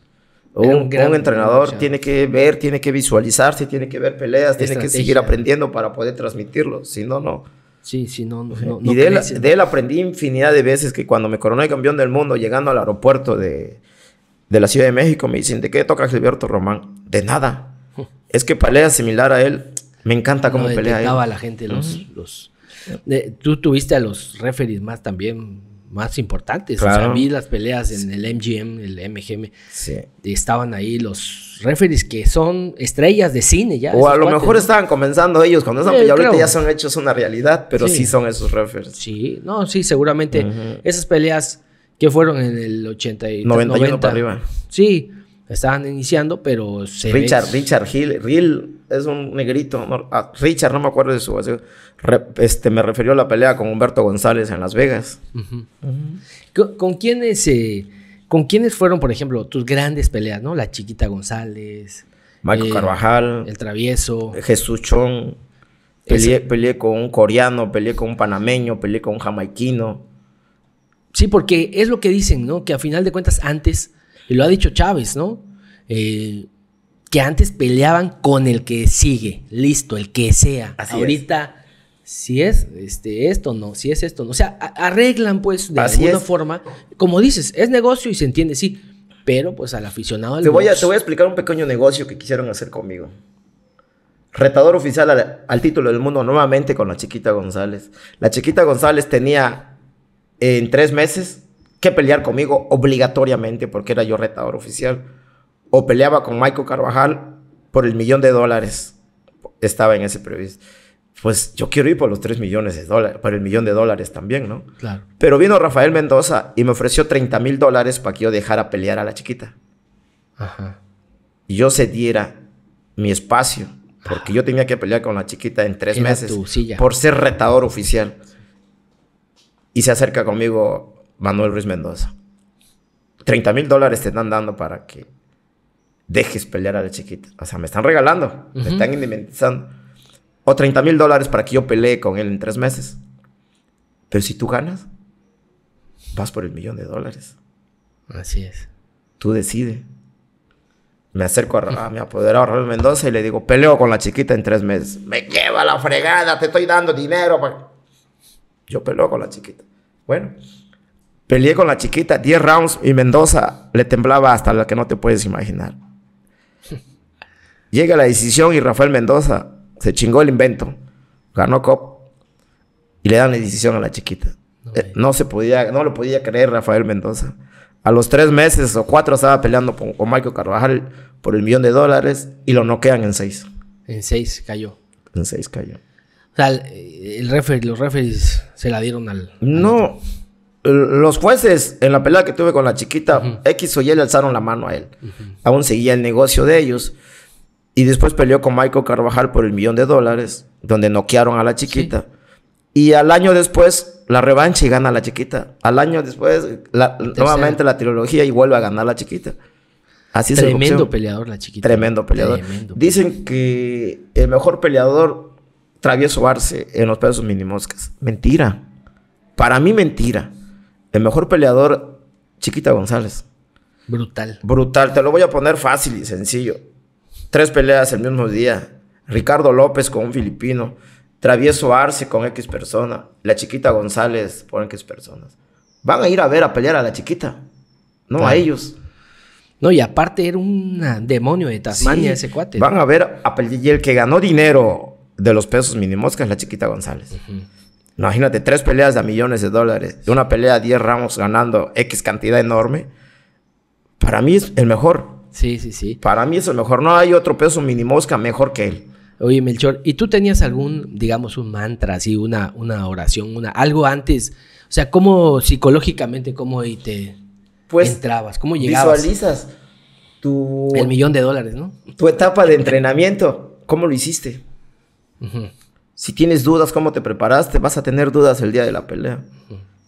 Un, entrenador tiene que ver, tiene que visualizarse, tiene que ver peleas, tiene que seguir aprendiendo para poder transmitirlo. Si no, no. Sí, si no, y de, él, aprendí infinidad de veces que cuando me coroné campeón del mundo, llegando al aeropuerto de, la Ciudad de México, me dicen: ¿De qué toca Gilberto Román? De nada. es que peleas similar a él. Me encanta cómo pelea. la gente los. los tú tuviste a los referees más también más importantes. O sea, vi las peleas en el MGM, el MGM. Sí. Estaban ahí los referees que son estrellas de cine ya. O a lo mejor estaban comenzando ellos cuando esa ya son hechos una realidad, pero sí, son esos referees. Sí, no, sí, seguramente esas peleas que fueron en el 80 y 90, para arriba. Sí estaban iniciando, pero se Richard, Richard Hill, Hill es un negrito, ah, Richard, no me acuerdo de su este me refirió a la pelea con Humberto González en Las Vegas. ¿Con, quiénes eh, con quiénes fueron, por ejemplo, tus grandes peleas, ¿no? La Chiquita González, Michael eh, Carvajal, El Travieso, Jesús Chong. Peleé, con un coreano, peleé con un panameño, peleé con un jamaiquino. Sí, porque es lo que dicen, ¿no? Que a final de cuentas antes y lo ha dicho Chávez, ¿no? Eh, que antes peleaban con el que sigue, listo, el que sea. Ahorita, si es este, esto, no, si es esto, no. O sea, arreglan pues de alguna forma. Como dices, es negocio y se entiende, sí, pero pues al aficionado. Al te, voy a, te voy a explicar un pequeño negocio que quisieron hacer conmigo. Retador oficial al título del mundo nuevamente con la chiquita González. La chiquita González tenía en tres meses que pelear conmigo obligatoriamente porque era yo retador oficial. O peleaba con Michael Carvajal por el millón de dólares. Estaba en ese previsto. Pues yo quiero ir por los tres millones de dólares, por el millón de dólares también, ¿no? Claro. Pero vino Rafael Mendoza y me ofreció 30 mil dólares para que yo dejara pelear a la chiquita. Ajá. Y yo cediera mi espacio, ah. porque yo tenía que pelear con la chiquita en tres meses por ser retador oficial. Y se acerca conmigo Manuel Ruiz Mendoza. 30 mil dólares te están dando para que dejes pelear a la chiquita. O sea, me están regalando, me están indemnizando. O 30 mil dólares para que yo pelee con él en tres meses. Pero si tú ganas, vas por el millón de dólares. Así es. Tú decides. Me acerco a, mi apoderado Raúl Mendoza y le digo, peleo con la chiquita en tres meses. Me lleva la fregada, te estoy dando dinero. Yo peleo con la chiquita. Bueno, Peleé con la chiquita 10 rounds y Mendoza le temblaba hasta la que no te puedes imaginar. Llega la decisión y Rafael Mendoza se chingó el invento. Ganó COP y le dan la decisión a la chiquita. Eh, no, se podía, no lo podía creer Rafael Mendoza. A los tres meses o cuatro estaba peleando con, Michael Carvajal por el millón de dólares y lo noquean en seis. En seis cayó. En seis cayó. O sea, el, los referees se la dieron al. no, los jueces en la pelea que tuve con la chiquita, X o Y le alzaron la mano a él. Aún seguía el negocio de ellos. Y después peleó con Michael Carvajal por el millón de dólares, donde noquearon a la chiquita. Y al año después, la revancha y gana la chiquita. Al año después, nuevamente la trilogía y vuelve a ganar la chiquita. Así Tremendo peleador la chiquita. Tremendo peleador. Dicen que el mejor peleador, Travieso Arce, en los pesos minimoscas. Mentira. Para mí, mentira. El mejor peleador, Chiquita González. Brutal. Brutal. Te lo voy a poner fácil y sencillo. Tres peleas el mismo día. Ricardo López con un filipino. Travieso Arce con X persona. La chiquita González con X personas. Van a ir a ver a pelear a la chiquita. No a ellos. No, y aparte era un demonio de Tasmania ese cuate. Van a ver a pelear. Y el que ganó dinero de los pesos minimos que es la chiquita González. Imagínate, tres peleas de millones de dólares, una pelea de 10 ramos ganando X cantidad enorme. Para mí es el mejor. Sí, sí, sí. Para mí es el mejor. No hay otro peso minimosca mejor que él. Oye, Melchor, ¿y tú tenías algún, digamos, un mantra, así, una, una oración, una, algo antes? O sea, ¿cómo psicológicamente, cómo te pues, entrabas? ¿Cómo llegabas? Visualizas tu... El millón de dólares, ¿no? Tu etapa de entrenamiento, ¿cómo lo hiciste? Ajá. Si tienes dudas cómo te preparaste, vas a tener dudas el día de la pelea.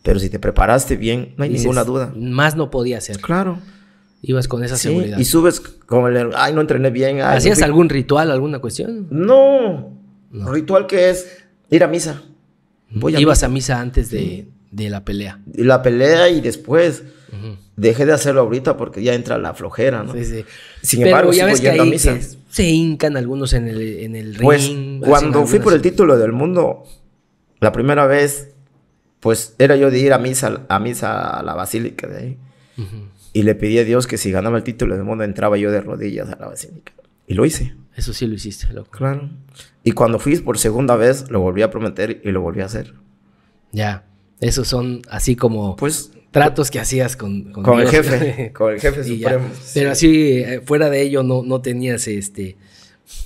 Pero si te preparaste bien, no hay ninguna duda. Más no podía ser. Claro. Ibas con esa seguridad. Y subes como el, ay, no entrené bien. ¿Hacías algún ritual, alguna cuestión? No. ¿Ritual que es? Ir a misa. Ibas a misa antes de, de la pelea. La pelea y después. Dejé de hacerlo ahorita porque ya entra la flojera, ¿no? Sí, sí. Sin embargo, ya sigo que a misa. Se, hincan algunos en el, en el pues, ring. Pues, cuando fui por el título del mundo, la primera vez, pues era yo de ir a misa, a misa a la basílica de ahí. Y le pedí a Dios que si ganaba el título del mundo entraba yo de rodillas a la basílica. Y lo hice. Eso sí lo hiciste, loco. Claro. Y cuando fui por segunda vez, lo volví a prometer y lo volví a hacer. Ya. Esos son así como pues, tratos que hacías con, con, el jefe, con el jefe supremo. Pero así, eh, fuera de ello, no, tenías este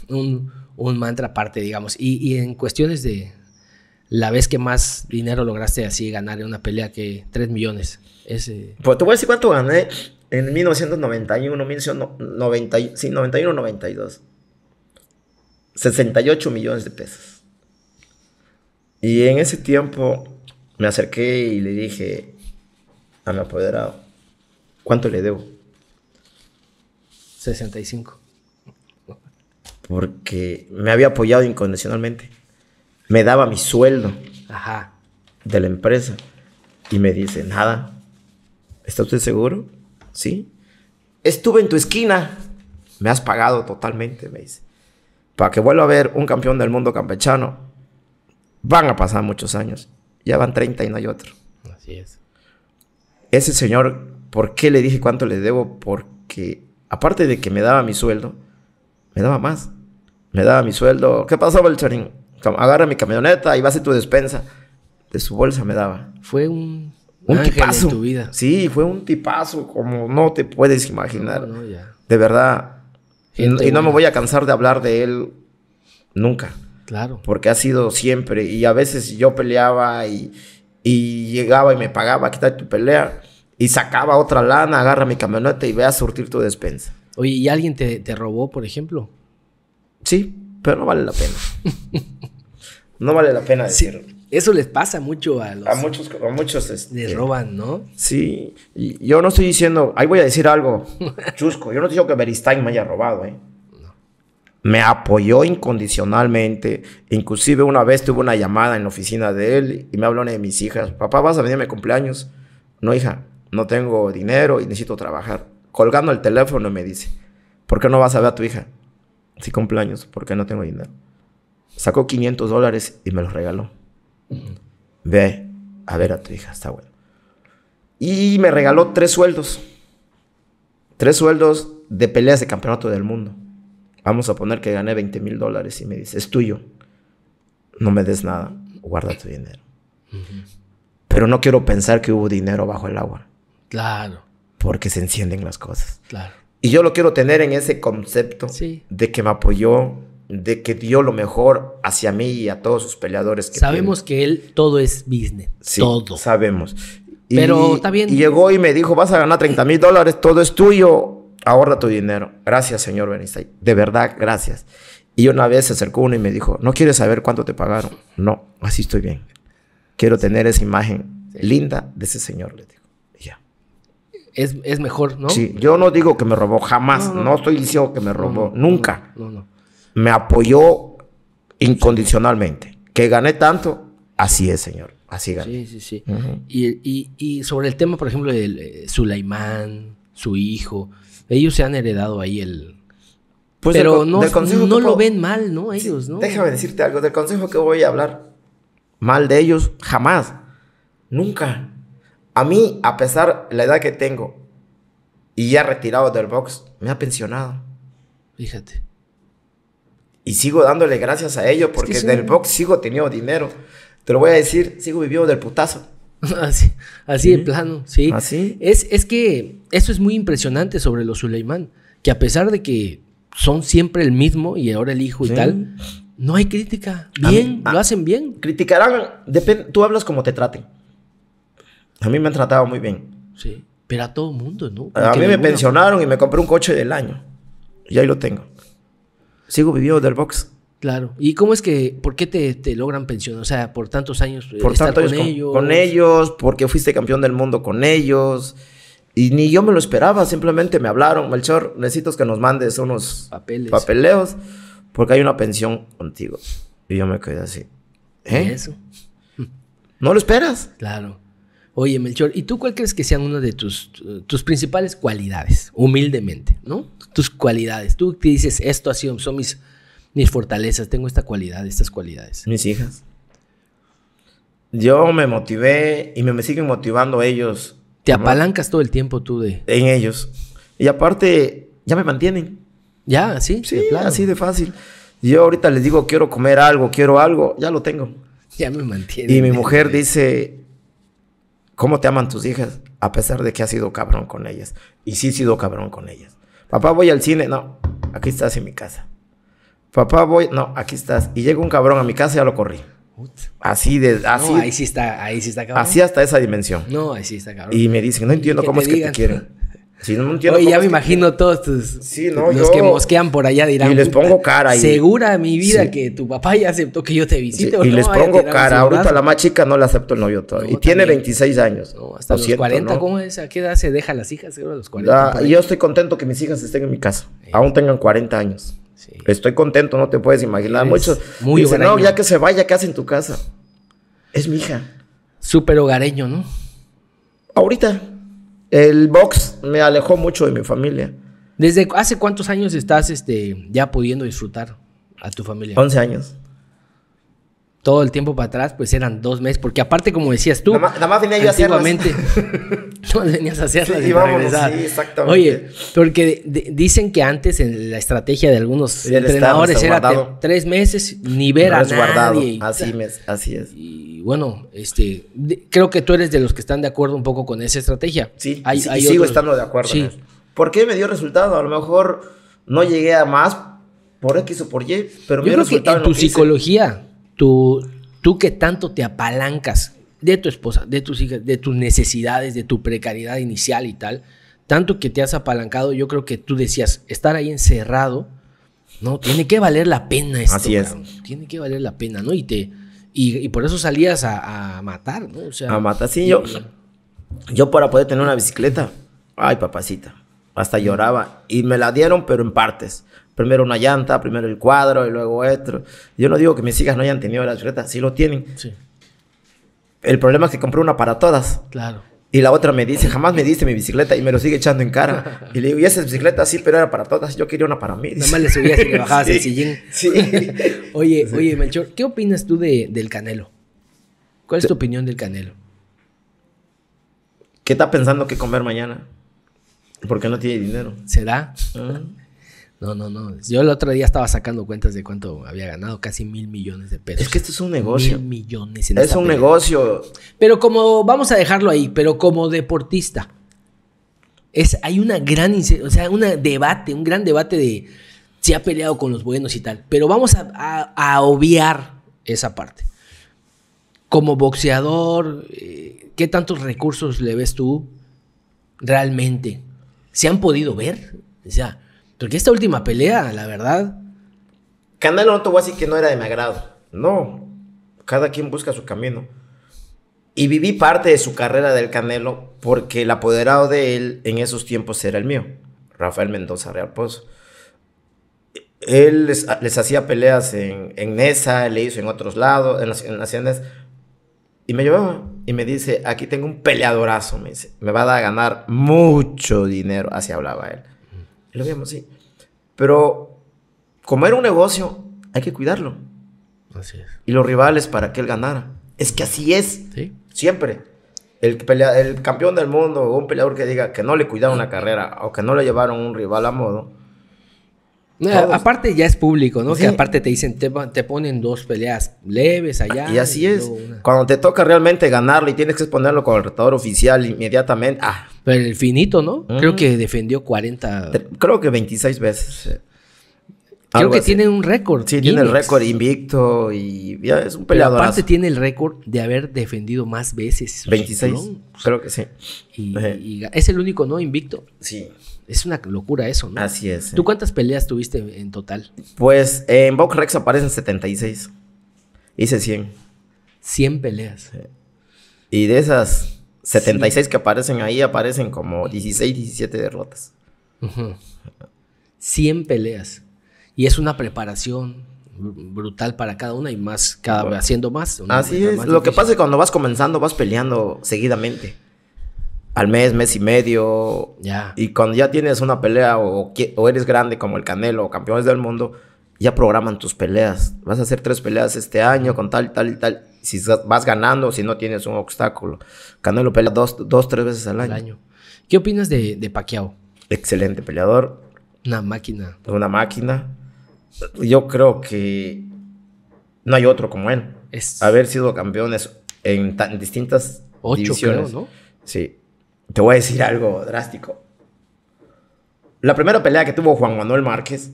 un, un mantra aparte, digamos. Y, en cuestiones de la vez que más dinero lograste así ganar en una pelea que 3 millones. Ese... Pues te voy a decir cuánto gané en 1991, 1990, sí, 91, 92. 68 millones de pesos. Y en ese tiempo me acerqué y le dije, mi apoderado. ¿Cuánto le debo? 65. Porque me había apoyado incondicionalmente. Me daba mi sueldo de la empresa. Y me dice, nada. ¿Está usted seguro? Sí. Estuve en tu esquina. Me has pagado totalmente, me dice. Para que vuelva a ver un campeón del mundo campechano, van a pasar muchos años. Ya van 30 y no hay otro. Así es ese señor, ¿por qué le dije cuánto le debo? Porque aparte de que me daba mi sueldo, me daba más. Me daba mi sueldo. ¿Qué pasó, Belcharín? Agarra mi camioneta y vas a tu despensa. De su bolsa me daba. Fue un, un tipazo. vida. Sí, fue un tipazo, como no te puedes imaginar. De verdad. Y, no me voy a cansar de hablar de él nunca. Claro. Porque ha sido siempre. Y a veces yo peleaba y, y llegaba y me pagaba, quita tu pelea y sacaba otra lana, agarra mi camioneta y ve a surtir tu despensa. Oye, ¿y alguien te, te robó, por ejemplo? Sí, pero no vale la pena. (laughs) no vale la pena decirlo. eso les pasa mucho a los... A muchos, a muchos... Este, les roban, ¿no? Sí. Y yo no estoy diciendo... Ahí voy a decir algo (laughs) chusco. Yo no te digo que Beristain me haya robado, ¿eh? me apoyó incondicionalmente. Inclusive una vez tuve una llamada en la oficina de él y me habló una de mis hijas, papá, ¿vas a venir a mi cumpleaños? No, hija, no tengo dinero y necesito trabajar. Colgando el teléfono me dice, ¿por qué no vas a ver a tu hija? Si cumpleaños, ¿por qué no tengo dinero. Sacó 500 dólares y me los regaló. Ve a ver a tu hija, está bueno. Y me regaló tres sueldos. Tres sueldos de peleas de campeonato del mundo. Vamos a poner que gané 20 mil dólares y me dice, es tuyo. No me des nada, guarda tu dinero. Pero no quiero pensar que hubo dinero bajo el agua. Claro. Porque se encienden las cosas. Claro. Y yo lo quiero tener en ese concepto de que me apoyó, de que dio lo mejor hacia mí y a todos sus peleadores. sabemos que él todo es business. todo. Sabemos. Pero también... llegó y me dijo, vas a ganar 30 mil dólares, todo es tuyo ahorra tu dinero. Gracias, señor Benistay. De verdad, gracias. Y una vez se acercó uno y me dijo, ¿no quieres saber cuánto te pagaron? No, así estoy bien. Quiero tener esa imagen linda de ese señor, le digo. Ya. Es, es, mejor, ¿no? Sí, yo no digo que me robó, jamás. No, estoy diciendo que me robó, no, no Me apoyó incondicionalmente. Que gané tanto, así es, señor. Así gané. Sí, sí, sí. y, y, y, sobre el tema, por ejemplo, de eh, Sulaimán, su hijo, ellos se han heredado ahí el... Pues pero no, no lo ven mal, ¿no? Ellos, ¿no? Déjame decirte algo, del consejo que voy a hablar mal de ellos, jamás, nunca. A mí, a pesar de la edad que tengo y ya retirado del box, me ha pensionado. Fíjate. Y sigo dándole gracias a ellos porque del box sigo teniendo dinero. Te lo voy a decir, sigo viviendo del putazo. (laughs) Así, así plano, ¿Ah, sí. Es, es que eso es muy impresionante sobre los Suleimán, que a pesar de que son siempre el mismo y ahora el hijo y tal, no hay crítica. Bien, lo hacen bien. Criticarán, tú hablas como te traten. A mí me han tratado muy bien. Sí, pero a todo mundo, ¿no? a mí me pensionaron y me compré un coche del año. Y ahí lo tengo. Sigo viviendo del box. Claro. ¿Y cómo es que, por qué te, te logran pensión? O sea, por tantos años. Eh, por estar con, ellos. Con ellos, porque fuiste campeón del mundo con ellos. Y ni yo me lo esperaba, simplemente me hablaron, Melchor, necesito que nos mandes unos papeleos, porque hay una pensión contigo. Y yo me quedé así. ¿Eh? eso? (laughs) ¿No lo esperas? Claro. Oye, Melchor, ¿y tú cuál crees que sean una de tus, tus principales cualidades? Humildemente, ¿no? Tus cualidades. Tú te dices, esto ha sido, son mis mis fortalezas, tengo esta cualidad, estas cualidades. Mis hijas. Yo me motivé y me, siguen motivando ellos. Te apalancas todo el tiempo tú de... En ellos. Y aparte, ya me mantienen. Ya, sí. Sí, así de fácil. Yo ahorita les digo, quiero comer algo, quiero algo, ya lo tengo. Ya me mantienen. Y mi mujer dice, ¿cómo te aman tus hijas? A pesar de que has sido cabrón con ellas. Y sí he sido cabrón con ellas. Papá, voy al cine. No, aquí estás en mi casa papá, voy, no, aquí estás. Y llega un cabrón a mi casa y ya lo corrí. Así de, así. ahí sí está, ahí sí está cabrón. Así hasta esa dimensión. No, ahí sí está cabrón. Y me dicen, no entiendo cómo es que te quieren. (laughs) ya me imagino todos tus. Sí, no, los que mosquean por allá dirán. Y les pongo cara. Y... Segura mi vida que tu papá ya aceptó que yo te visite. y les pongo cara. Ahorita la más chica no le acepto el novio todavía. y tiene 26 años. hasta los 40. ¿Cómo es? ¿A qué edad se deja las hijas? Seguro ah, yo estoy contento que mis hijas estén en mi casa. Eh. Aún tengan 40 años. Estoy contento, no te puedes imaginar. Muchos muy no, ya que se vaya, ¿qué hace en tu casa? Es mi hija. Súper hogareño, ¿no? Ahorita. El box me alejó mucho de mi familia. ¿Desde hace cuántos años estás este, ya pudiendo disfrutar a tu familia? 11 años todo el tiempo para atrás, pues eran dos meses, porque aparte, como decías tú, nada, más venía yo a hacerlas. (laughs) más venías a hacerlas sí, sí, exactamente. Oye, porque dicen que antes en la estrategia de algunos entrenadores era tres meses ni ver a nadie. Así, mes, así es. Y bueno, este, creo que tú eres de los que están de acuerdo un poco con esa estrategia. Sí, hay, sigo estando de acuerdo. Sí. ¿Por qué me dio resultado? A lo mejor no llegué a más por X o por Y, pero yo me dio creo que tu psicología tú, tú que tanto te apalancas de tu esposa, de tus hijas, de tus necesidades, de tu precariedad inicial y tal, tanto que te has apalancado, yo creo que tú decías, estar ahí encerrado, no, tiene que valer la pena esto. Así es. Tiene que valer la pena, ¿no? Y te y, por eso salías a, matar, ¿no? a matar, sí, yo, yo para poder tener una bicicleta, ay, papacita, hasta lloraba. Y me la dieron, pero en partes primero una llanta, primero el cuadro y luego esto. Yo no digo que mis hijas no hayan tenido la bicicleta, sí lo tienen. Sí. El problema es que compré una para todas. Claro. Y la otra me dice, jamás me diste mi bicicleta y me lo sigue echando en cara. (laughs) Y le digo, y esa bicicleta sí, pero era para todas, yo quería una para mí. Nada más le subías y le bajabas el (laughs) sillín. Sí. (laughs) oye, oye, Melchor, ¿qué opinas tú del Canelo? ¿Cuál es tu opinión del Canelo? ¿Qué está pensando que comer mañana? Porque no tiene dinero. ¿Será? da ah. No, no, no. Yo el otro día estaba sacando cuentas de cuánto había ganado, casi mil millones de pesos. Es que esto es un negocio. Mil millones. es un negocio. Pero como, vamos a dejarlo ahí, pero como deportista, es, hay una gran, o sea, un debate, un gran debate de si ha peleado con los buenos y tal. Pero vamos a obviar esa parte. Como boxeador, eh, ¿qué tantos recursos le ves tú realmente? ¿Se han podido ver? O sea, porque esta última pelea, la verdad. Canelo no tuvo así que no era de mi agrado. No. Cada quien busca su camino. Y viví parte de su carrera del Canelo porque el apoderado de él en esos tiempos era el mío, Rafael Mendoza Real Pozo. Él les, hacía peleas en, en Nesa, le hizo en otros lados, en las, naciones Y me llevaba y me dice, aquí tengo un peleadorazo, me dice, me va a ganar mucho dinero, así hablaba él lo sí Pero como era un negocio, hay que cuidarlo. Así es. Y los rivales para que él ganara. Es que así es. Siempre. El, el campeón del mundo o un peleador que diga que no le cuidaron la carrera o que no le llevaron un rival a modo, aparte ya es público, ¿no? Que aparte te dicen, te, ponen dos peleas leves allá. Y así es. Cuando te toca realmente ganarlo y tienes que exponerlo con el retador oficial inmediatamente. Ah. Pero el finito, ¿no? Creo que defendió 40. creo que 26 veces. Creo que tiene un récord. Sí, tiene el récord invicto y ya es un peleador. Aparte tiene el récord de haber defendido más veces. 26, creo que sí. Y, es el único, ¿no? Invicto. Sí. Es una locura eso, ¿no? Así es. ¿Tú cuántas peleas tuviste en total? Pues en Box Rex aparecen 76. Hice 100. 100 peleas. Y de esas 76 que aparecen ahí, aparecen como 16, 17 derrotas. 100 peleas. Y es una preparación brutal para cada una y más, cada vez haciendo más. Así es. lo que pasa es que cuando vas comenzando, vas peleando seguidamente. Al mes, mes y medio. Ya. Y cuando ya tienes una pelea o, eres grande como el Canelo o campeones del mundo, ya programan tus peleas. Vas a hacer tres peleas este año con tal, tal y tal. Si vas ganando, si no tienes un obstáculo. Canelo pelea dos, dos tres veces al año. ¿Qué opinas de, de Excelente peleador. Una máquina. Una máquina yo creo que no hay otro como él. Haber sido campeones en, tan distintas Ocho, ¿no? Sí. Te voy a decir algo drástico. La primera pelea que tuvo Juan Manuel Márquez,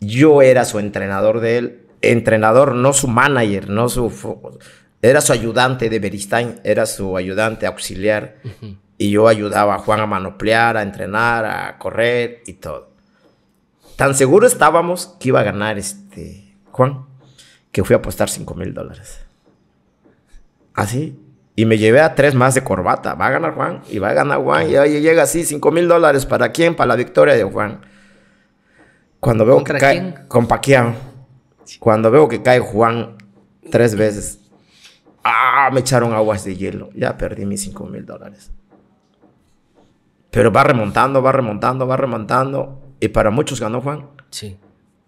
yo era su entrenador de él. Entrenador, no su manager, no su... Era su ayudante de Beristain, era su ayudante auxiliar. Y yo ayudaba a Juan a manoplear, a entrenar, a correr y todo tan seguro estábamos que iba a ganar este Juan, que fui a apostar 5 mil dólares. Así. Y me llevé a tres más de corbata. Va a ganar Juan y va a ganar Juan. Y ahí llega así, 5 mil dólares. ¿Para quién? Para la victoria de Juan. Cuando veo que cae... Con Cuando veo que cae Juan tres veces. Ah, me echaron aguas de hielo. Ya perdí mis 5 mil dólares. Pero va remontando, va remontando, va remontando. Y para muchos ganó Juan. Sí.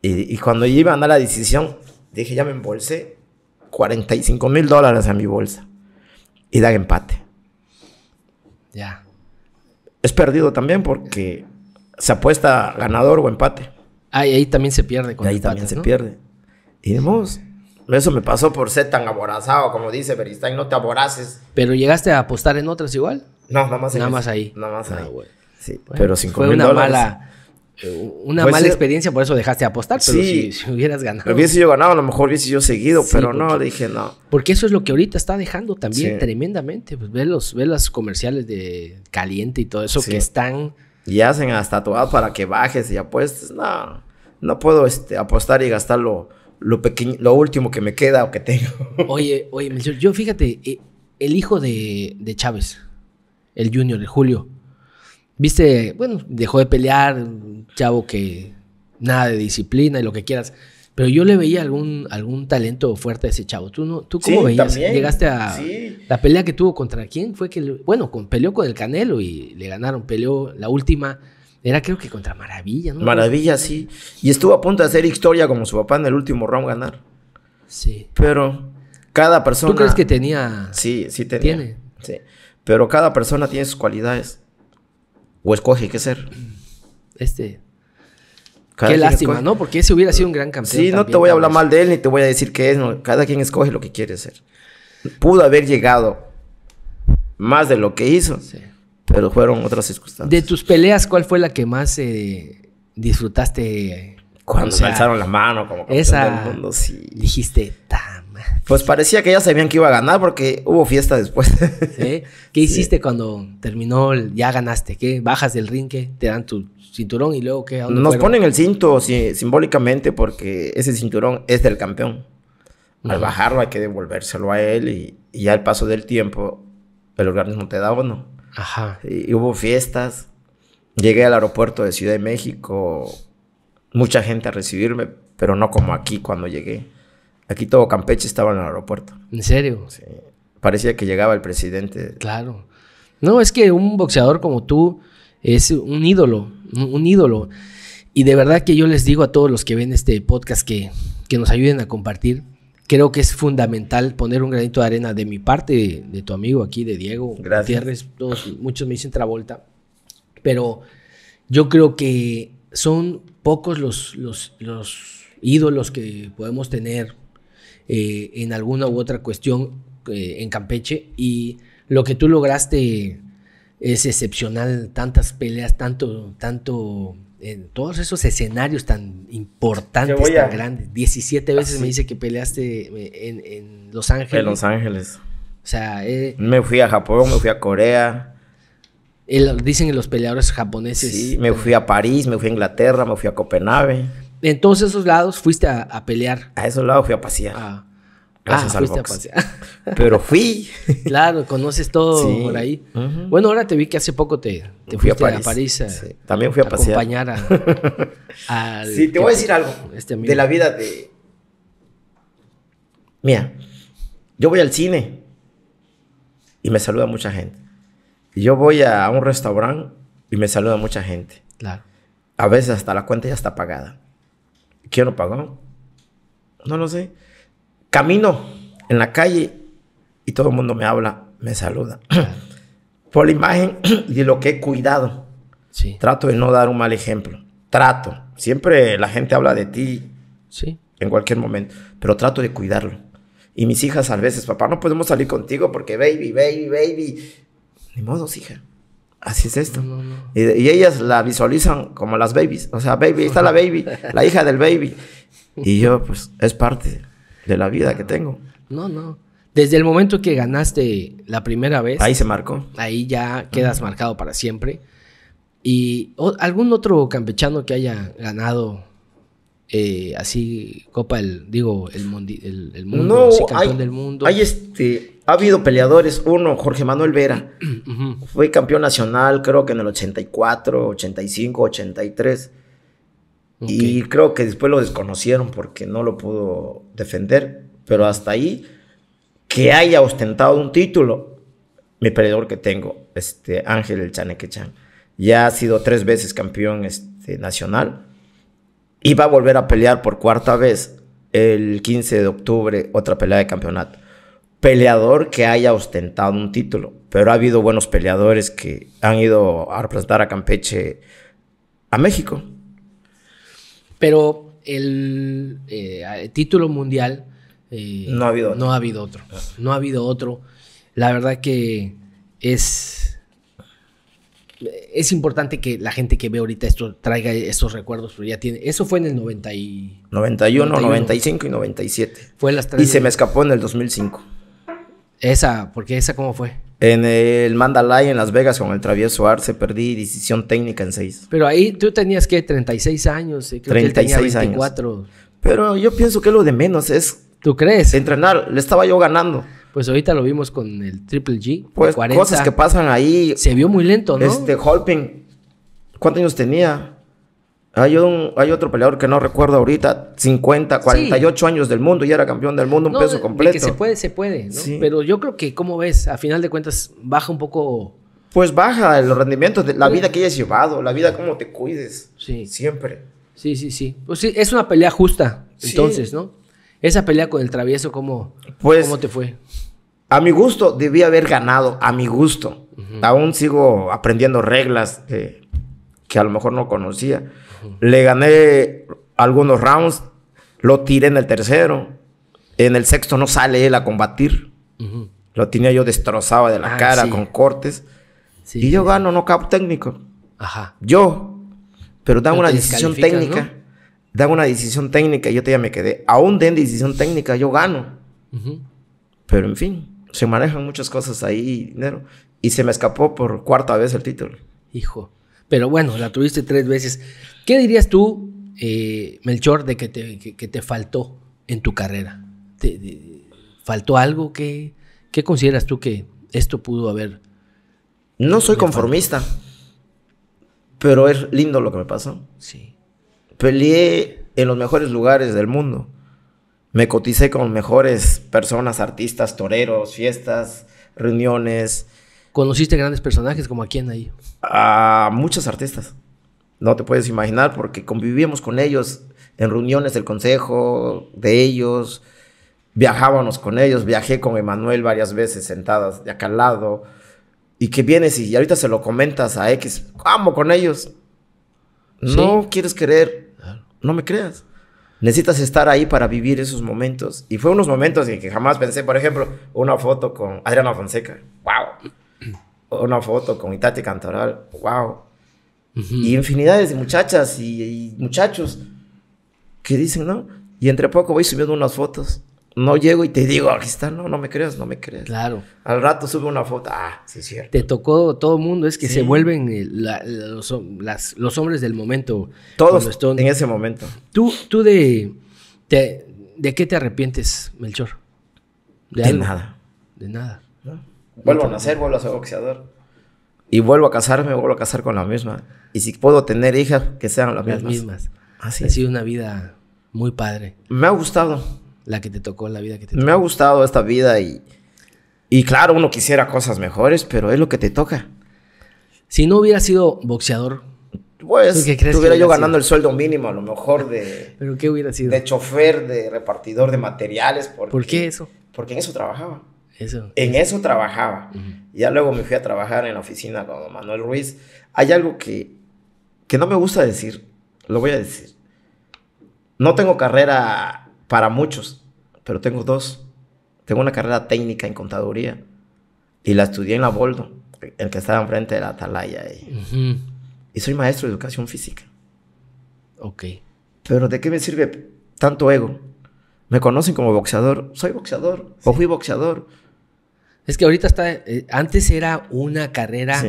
Y, cuando iba a la decisión, dije, ya me embolsé 45 mil dólares en mi bolsa. Y da empate. Ya. Es perdido también porque se apuesta ganador o empate. Ah, y ahí también se pierde. Con ahí también se pierde. Y demás eso me pasó por ser tan aborazado, como dice Beristain, no te aboraces. Pero llegaste a apostar en otras igual. No, nada más, nada más ahí. Nada más ah, ahí. Sí, pero 5 fue una mala una pues mala experiencia, por eso dejaste de apostar, pero si, hubieras ganado. hubiese yo ganado, a lo mejor hubiese yo seguido, pero no, dije no. Porque eso es lo que ahorita está dejando también tremendamente. Pues ve los, comerciales de caliente y todo eso que están. Y hacen hasta tatuados para que bajes y apuestes. No, no puedo este, apostar y gastar lo, pequeño, lo último que me queda o que tengo. (laughs) oye, oye, yo fíjate, eh, el hijo de, de Chávez, el Junior, el Julio Viste, bueno, dejó de pelear, un chavo que nada de disciplina y lo que quieras. Pero yo le veía algún, algún talento fuerte a ese chavo. ¿Tú, no, tú cómo veías? Llegaste a la pelea que tuvo contra quién fue que, bueno, peleó con el Canelo y le ganaron. Peleó la última, era creo que contra Maravilla, ¿no? Maravilla, sí. Y estuvo a punto de hacer historia como su papá en el último round ganar. Sí. Pero cada persona. ¿Tú crees que tenía? Sí, sí tenía. Tiene. Sí. Pero cada persona tiene sus cualidades. O escoge qué ser. Este. qué lástima, ¿no? Porque ese hubiera sido un gran campeón. Sí, no te voy a hablar mal de él ni te voy a decir qué es. Cada quien escoge lo que quiere ser. Pudo haber llegado más de lo que hizo, pero fueron otras circunstancias. De tus peleas, ¿cuál fue la que más eh, disfrutaste? Cuando o se alzaron la mano, como esa, del Dijiste, tan pues parecía que ya sabían que iba a ganar porque hubo fiesta después. (laughs) ¿Qué hiciste cuando terminó el, ya ganaste? ¿Qué? ¿Bajas del ring? ¿Te dan tu cinturón y luego qué? Nos ponen el cinto simbólicamente porque ese cinturón es del campeón. Al bajarlo hay que devolvérselo a él y, ya al paso del tiempo el organismo te da uno. Ajá. y hubo fiestas. Llegué al aeropuerto de Ciudad de México, mucha gente a recibirme, pero no como aquí cuando llegué. Aquí todo Campeche estaba en el aeropuerto. ¿En serio? Sí. Parecía que llegaba el presidente. Claro. No, es que un boxeador como tú es un ídolo, un ídolo. Y de verdad que yo les digo a todos los que ven este podcast que, que nos ayuden a compartir. Creo que es fundamental poner un granito de arena de mi parte, de, tu amigo aquí, de Diego, Gracias. todos, muchos me dicen Travolta, pero yo creo que son pocos los, los, los ídolos que podemos tener, eh, en alguna u otra cuestión eh, en Campeche y lo que tú lograste es excepcional, tantas peleas, tanto, tanto, en todos esos escenarios tan importantes, tan grandes. 17 veces ah, me dice que peleaste eh, en, Los Ángeles. En Los Ángeles. O sea, me fui a Japón, me fui a Corea. Dicen dicen los peleadores japoneses. Sí, me fui a París, me fui a Inglaterra, me fui a Copenhague. En todos esos lados fuiste a, pelear. A esos lados fui a pasear. Ah. Gracias ah, (laughs) Pero fui. (laughs) claro, conoces todo por ahí. Bueno, ahora te vi que hace poco te, fui fuiste a París. También fui a, pasear. Acompañar a, (laughs) Sí, te voy a este decir algo este de la vida de... Mira, yo voy al cine y me saluda mucha gente. Yo voy a un restaurante y me saluda mucha gente. Claro. A veces hasta la cuenta ya está pagada quiero pagar. No lo sé. Camino en la calle y todo el mundo me habla, me saluda. (clears throat) Por la imagen (clears throat) de lo que he cuidado. Sí. Trato de no dar un mal ejemplo. Trato. Siempre la gente habla de ti. Sí. En cualquier momento. Pero trato de cuidarlo. Y mis hijas a veces, papá, no podemos salir contigo porque baby, baby, baby. Ni modo, hija. Así es esto. Y, ellas la visualizan como las babies. O sea, baby, está la baby, la hija del baby. Y yo, pues, es parte de la vida que tengo. No, no. Desde el momento que ganaste la primera vez. Ahí se marcó. Ahí ya quedas marcado para siempre. ¿Y algún otro campechano que haya ganado eh, así Copa el digo el, mundo no, hay, del mundo este ha habido peleadores uno Jorge Manuel Vera (clears throat) fue campeón nacional creo que en el 84 85 83 y creo que después lo desconocieron porque no lo pudo defender pero hasta ahí que haya ostentado un título mi peleador que tengo este Ángel el Chanequechan ya ha sido tres veces campeón este nacional Iba a volver a pelear por cuarta vez el 15 de octubre otra pelea de campeonato. Peleador que haya ostentado un título, pero ha habido buenos peleadores que han ido a representar a Campeche a México. Pero el, eh, título mundial eh, no, ha habido no ha habido otro. No ha habido otro. La verdad que es es importante que la gente que ve ahorita esto traiga esos recuerdos, pero ya tiene. Eso fue en el 90 91, 95 y 97. Fue las tres Y se me escapó en el 2005. Esa, porque esa cómo fue? En el Mandalay en Las Vegas con el travieso Arce perdí decisión técnica en 6. Pero ahí tú tenías eh, que 36 años, creo 36 que Años. Pero yo pienso que lo de menos es ¿Tú crees? entrenar, le estaba yo ganando. Pues ahorita lo vimos con el Triple G. Pues cosas que pasan ahí. Se vio muy lento, ¿no? Este Holping, ¿cuántos años tenía? Hay, un, hay otro peleador que no recuerdo ahorita, 50, 48 años del mundo y era campeón del mundo, un peso completo. que se puede, se puede, ¿no? Pero yo creo que, como ves, a final de cuentas baja un poco pues baja el rendimiento... de la pues vida que hayas llevado, la vida como te cuides. Sí. Siempre. Sí, sí, sí. Pues sí, es una pelea justa, entonces, ¿no? Esa pelea con el travieso, ¿cómo, pues ¿cómo te fue? a mi gusto, debía haber ganado, a mi gusto. Aún sigo aprendiendo reglas que, a lo mejor no conocía. Le gané algunos rounds, lo tiré en el tercero. En el sexto no sale él a combatir. Lo tenía yo destrozado de la ah, cara con cortes. y yo gano cabo técnico. Ajá. Yo. Pero dan una decisión técnica. Da una decisión técnica. y Yo todavía me quedé. Aún den decisión técnica, yo gano. Pero en fin se manejan muchas cosas ahí, dinero. Y se me escapó por cuarta vez el título. Hijo. Pero bueno, la tuviste tres veces. ¿Qué dirías tú, eh, Melchor, de que te, que, te, faltó en tu carrera? ¿Te, ¿Faltó algo? que ¿Qué consideras tú que esto pudo haber? No soy conformista, pero es lindo lo que me pasó. Sí. Peleé en los mejores lugares del mundo me coticé con mejores personas, artistas, toreros, fiestas, reuniones. ¿Conociste grandes personajes como a quién ahí? A muchos artistas. No te puedes imaginar porque convivíamos con ellos en reuniones del consejo, de ellos, viajábamos con ellos, viajé con Emanuel varias veces sentadas de acá al lado. Y que vienes y ahorita se lo comentas a X, amo con ellos. No quieres creer, no me creas. Necesitas estar ahí para vivir esos momentos. Y fue unos momentos en que jamás pensé, por ejemplo, una foto con Adriana Fonseca. ¡Wow! Una foto con Itati Cantoral. ¡Wow! Y infinidades de muchachas y, muchachos que dicen, ¿no? Y entre poco voy subiendo unas fotos no llego y te digo, aquí está, no, no me creas, no me creas. Claro. Al rato sube una foto, ah, sí, es cierto. Te tocó todo el mundo, es que se vuelven eh, los, los, hombres del momento. Todos en ese momento. ¿Tú, tú de, de qué te arrepientes, Melchor? De, nada. De nada. Vuelvo a nacer, vuelvo a ser boxeador. Y vuelvo a casarme, vuelvo a casar con la misma. Y si puedo tener hijas, que sean las, las mismas. Así ha sido una vida muy padre. Me ha gustado la que te tocó, la vida que te tocó. Me ha gustado esta vida y, y claro, uno quisiera cosas mejores, pero es lo que te toca. Si no hubiera sido boxeador, pues estuviera yo ganando el sueldo mínimo, a lo mejor de. ¿Pero qué hubiera sido? De chofer, de repartidor de materiales. ¿Por qué eso? Porque en eso trabajaba. Eso. En eso trabajaba. Ya luego me fui a trabajar en la oficina con Manuel Ruiz. Hay algo que, que no me gusta decir, lo voy a decir. No tengo carrera para muchos, pero tengo dos. Tengo una carrera técnica en contaduría y la estudié en la Boldo, el que estaba enfrente de la Atalaya. Y soy maestro de educación física. Ok. Pero ¿de qué me sirve tanto ego? Me conocen como boxeador. Soy boxeador. O fui boxeador. Es que ahorita está. Eh, antes era una carrera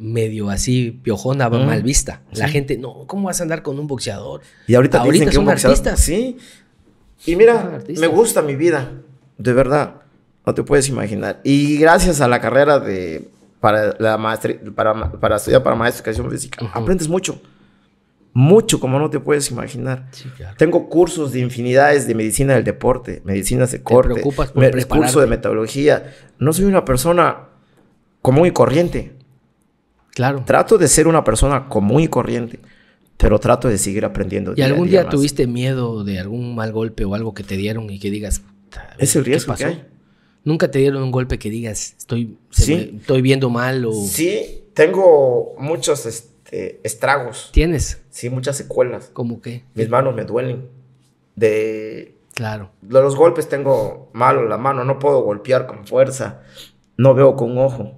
medio así, piojona, mal vista. La gente, no, ¿cómo vas a andar con un boxeador? Y ahorita, ahorita dicen que un Sí. Y mira, me gusta mi vida, de verdad, no te puedes imaginar. Y gracias a la carrera de para la maestría, para, para estudiar para maestría de educación física, aprendes mucho. Mucho, como no te puedes imaginar. Tengo cursos de infinidades de medicina del deporte, medicina de corte, te preocupas curso de metodología. No soy una persona común y corriente. Claro. Trato de ser una persona común y corriente pero trato de seguir aprendiendo. ¿Y algún día, tuviste miedo de algún mal golpe o algo que te dieron y que digas, es el riesgo que hay. ¿Nunca te dieron un golpe que digas, estoy, estoy viendo mal o...? Sí, tengo muchos este, estragos. ¿Tienes? Sí, muchas secuelas. ¿Cómo qué? Mis manos me duelen. De... Claro. De los golpes tengo malo la mano, no puedo golpear con fuerza, no veo con ojo.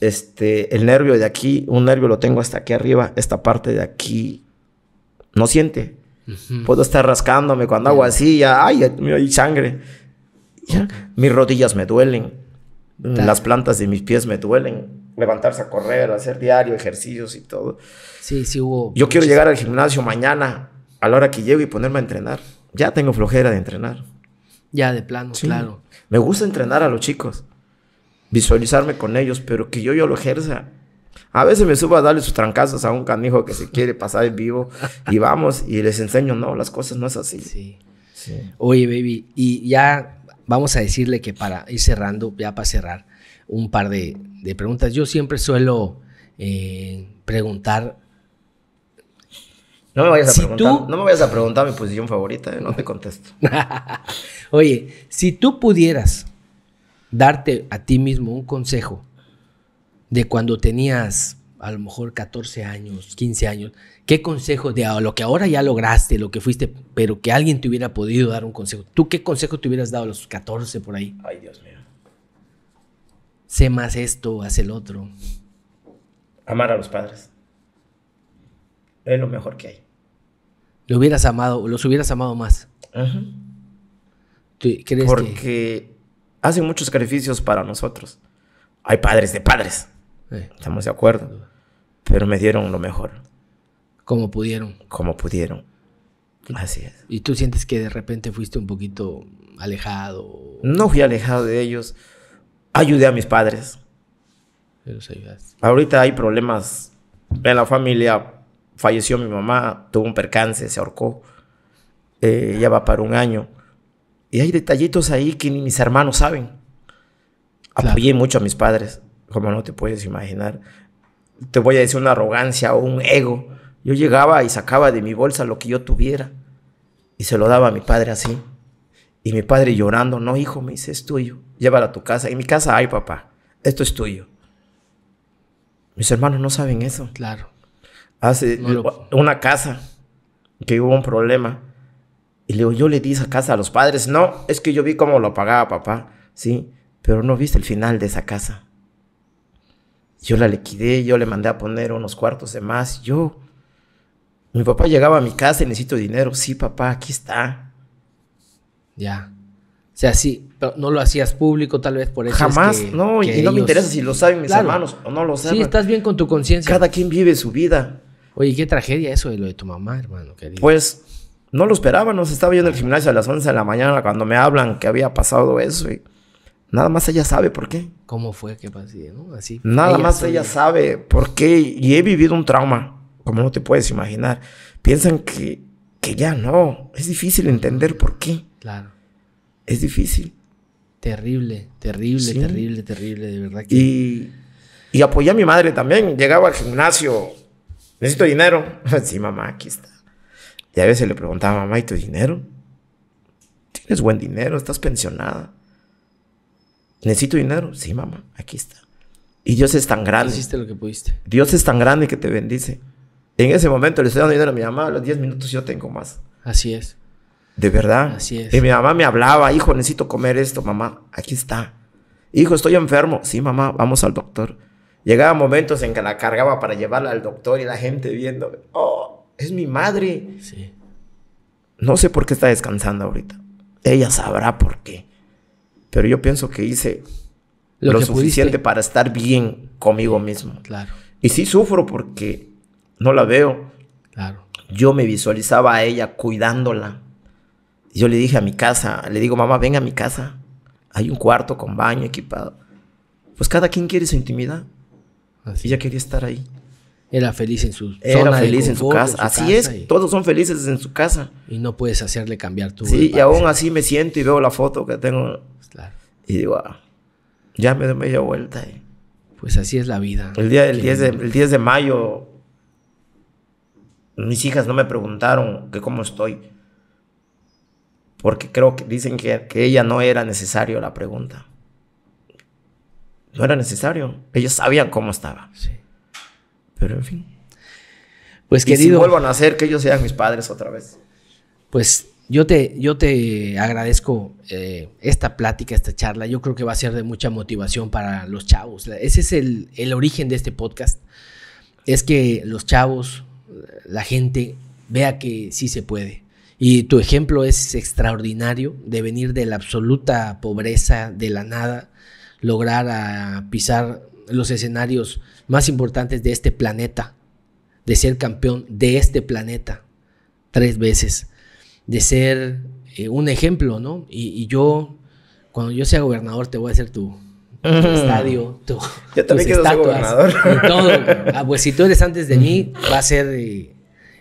Este, el nervio de aquí, un nervio lo tengo hasta aquí arriba, esta parte de aquí no siente. Puedo estar rascándome cuando hago así, ya, ay, hay sangre. Mis rodillas me duelen, las plantas de mis pies me duelen. Levantarse a correr, hacer diario, ejercicios y todo. Sí, sí Yo quiero llegar al gimnasio mañana a la hora que llego y ponerme a entrenar. Ya tengo flojera de entrenar. Ya, de plano, claro. Me gusta entrenar a los chicos visualizarme con ellos, pero que yo, yo lo ejerza. A veces me subo a darle sus trancazos a un canijo que se quiere pasar en vivo y vamos y les enseño, no, las cosas no es así. Sí. Oye, baby, y ya vamos a decirle que para ir cerrando, ya para cerrar, un par de, preguntas. Yo siempre suelo eh, preguntar. No me vayas a preguntar. No me vayas a preguntar mi posición favorita, no te contesto. (laughs) Oye, si tú pudieras darte a ti mismo un consejo de cuando tenías a lo mejor 14 años, 15 años, ¿qué consejo de ah, lo que ahora ya lograste, lo que fuiste, pero que alguien te hubiera podido dar un consejo? ¿Tú qué consejo te hubieras dado a los 14 por ahí? Ay, Dios mío. Sé más esto, haz el otro. Amar a los padres. Es lo mejor que hay. Lo hubieras amado, los hubieras amado más. Porque hacen muchos sacrificios para nosotros. Hay padres de padres. Estamos de acuerdo. Pero me dieron lo mejor. Como pudieron. Como pudieron. Así es. ¿Y tú sientes que de repente fuiste un poquito alejado? No fui alejado de ellos. Ayudé a mis padres. Los ayudaste. Ahorita hay problemas en la familia. Falleció mi mamá, tuvo un percance, se ahorcó. Eh, ya va para un año. Y hay detallitos ahí que ni mis hermanos saben. Apoyé mucho a mis padres, como no te puedes imaginar. Te voy a decir una arrogancia o un ego. Yo llegaba y sacaba de mi bolsa lo que yo tuviera y se lo daba a mi padre así. Y mi padre llorando, no, hijo, me dice, es tuyo, llévalo a tu casa. En mi casa hay, papá, esto es tuyo. Mis hermanos no saben eso. Claro. Hace una casa que hubo un problema y le yo le di esa casa a los padres. No, es que yo vi cómo lo pagaba papá, ¿sí? Pero no viste el final de esa casa. Yo la liquidé, yo le mandé a poner unos cuartos de más. Yo, mi papá llegaba a mi casa y necesito dinero. Sí, papá, aquí está. Ya. O sea, sí, pero no lo hacías público tal vez por eso. Jamás, no, y no me interesa si lo saben mis hermanos o no lo saben. Sí, estás bien con tu conciencia. Cada quien vive su vida. Oye, qué tragedia eso de lo de tu mamá, hermano. Pues no lo esperaba, nos estaba yo en el gimnasio a las 11 de la mañana cuando me hablan que había pasado eso y nada más ella sabe por qué. ¿Cómo fue que pasó? Así. Nada más ella sabe por qué y he vivido un trauma, como no te puedes imaginar. Piensan que, que ya no, es difícil entender por qué. Claro. Es difícil. Terrible, terrible, terrible, terrible, de verdad. Y, y apoyé a mi madre también, llegaba al gimnasio, necesito dinero. (laughs) sí, mamá, aquí está. Y a veces le preguntaba, mamá, ¿y tu dinero? ¿Tienes buen dinero? ¿Estás pensionada? ¿Necesito dinero? Sí, mamá, aquí está. Y Dios es tan grande. Hiciste lo que pudiste. Dios es tan grande que te bendice. En ese momento le estoy dando dinero a mi mamá, a los 10 minutos yo tengo más. Así es. De verdad. Así es. Y mi mamá me hablaba, hijo, necesito comer esto, mamá, aquí está. Hijo, estoy enfermo. Sí, mamá, vamos al doctor. Llegaba momentos en que la cargaba para llevarla al doctor y la gente viendo. Oh, es mi madre. No sé por qué está descansando ahorita. Ella sabrá por qué. Pero yo pienso que hice lo, suficiente para estar bien conmigo mismo. Claro. Y sí sufro porque no la veo. Yo me visualizaba a ella cuidándola. Yo le dije a mi casa, le digo, mamá, venga a mi casa. Hay un cuarto con baño equipado. Pues cada quien quiere su intimidad. Así. Ella quería estar ahí. Era feliz en su Era feliz en su casa. así es, todos son felices en su casa. Y no puedes hacerle cambiar tu. Sí, y aún así me siento y veo la foto que tengo. Pues claro. Y digo, ah, ya me doy media vuelta. Pues así es la vida. El día del 10, de, 10 de mayo, mis hijas no me preguntaron que cómo estoy. Porque creo que dicen que, que ella no era necesario la pregunta. No era necesario. Ellos sabían cómo estaba. Sí. Pero en fin. Pues querido. si vuelvan a hacer que ellos sean mis padres otra vez. Pues yo te, yo te agradezco eh, esta plática, esta charla. Yo creo que va a ser de mucha motivación para los chavos. Ese es el, origen de este podcast. Es que los chavos, la gente, vea que sí se puede. Y tu ejemplo es extraordinario de venir de la absoluta pobreza, de la nada, lograr pisar los escenarios más importantes de este planeta, de ser campeón de este planeta tres veces, de ser eh, un ejemplo, ¿no? Y, yo, cuando yo sea gobernador, te voy a hacer tu, (laughs) estadio, tu, yo ser pues si tú eres antes de mí, va a ser eh,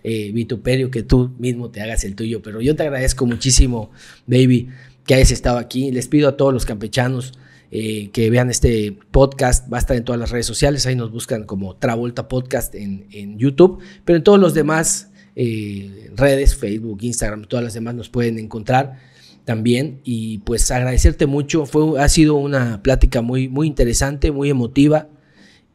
eh, vituperio que tú mismo te hagas el tuyo. Pero yo te agradezco muchísimo, baby, que hayas estado aquí. Les pido a todos los campechanos eh, que vean este podcast. Va a estar en todas las redes sociales. Ahí nos buscan como Travolta Podcast en, YouTube. Pero en todos los demás eh, redes, Facebook, Instagram, todas las demás nos pueden encontrar también. Y pues agradecerte mucho. Fue, ha sido una plática muy, muy interesante, muy emotiva.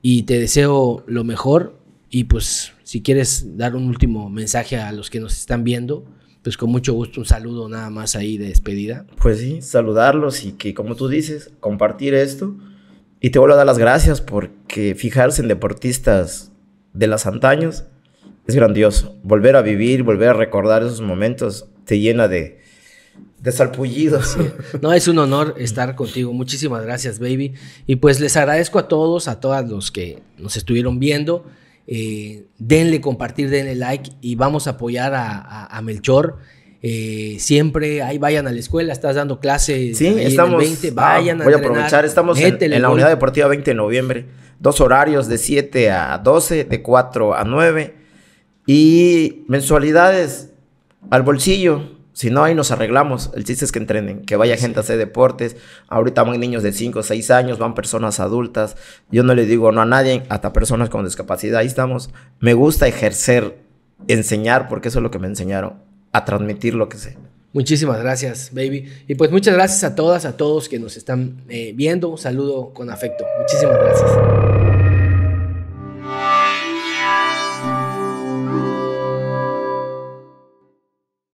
Y te deseo lo mejor. Y pues si quieres dar un último mensaje a los que nos están viendo pues con mucho gusto un saludo nada más ahí de despedida. Pues sí, saludarlos y que como tú dices, compartir esto. Y te vuelvo a dar las gracias porque fijarse en deportistas de las antaños es grandioso. Volver a vivir, volver a recordar esos momentos te llena de, de salpullidos. No, es un honor estar contigo. Muchísimas gracias, baby. Y pues les agradezco a todos, a todas los que nos estuvieron viendo. Eh, denle compartir, denle like y vamos a apoyar a, Melchor. Eh, siempre ahí vayan a la escuela, estás dando clases. Sí, estamos. Ah, vayan voy a, aprovechar, estamos en, en, la unidad deportiva 20 de noviembre. Dos horarios de 7 a 12, de 4 a 9. Y mensualidades al bolsillo. Si no, ahí nos arreglamos. El chiste es que entrenen, que vaya gente a hacer deportes. Ahorita van niños de 5, 6 años, van personas adultas. Yo no le digo no a nadie, hasta personas con discapacidad. Ahí estamos. Me gusta ejercer, enseñar, porque eso es lo que me enseñaron, a transmitir lo que sé. Muchísimas gracias, baby. Y pues muchas gracias a todas, a todos que nos están eh, viendo. Un saludo con afecto. Muchísimas gracias.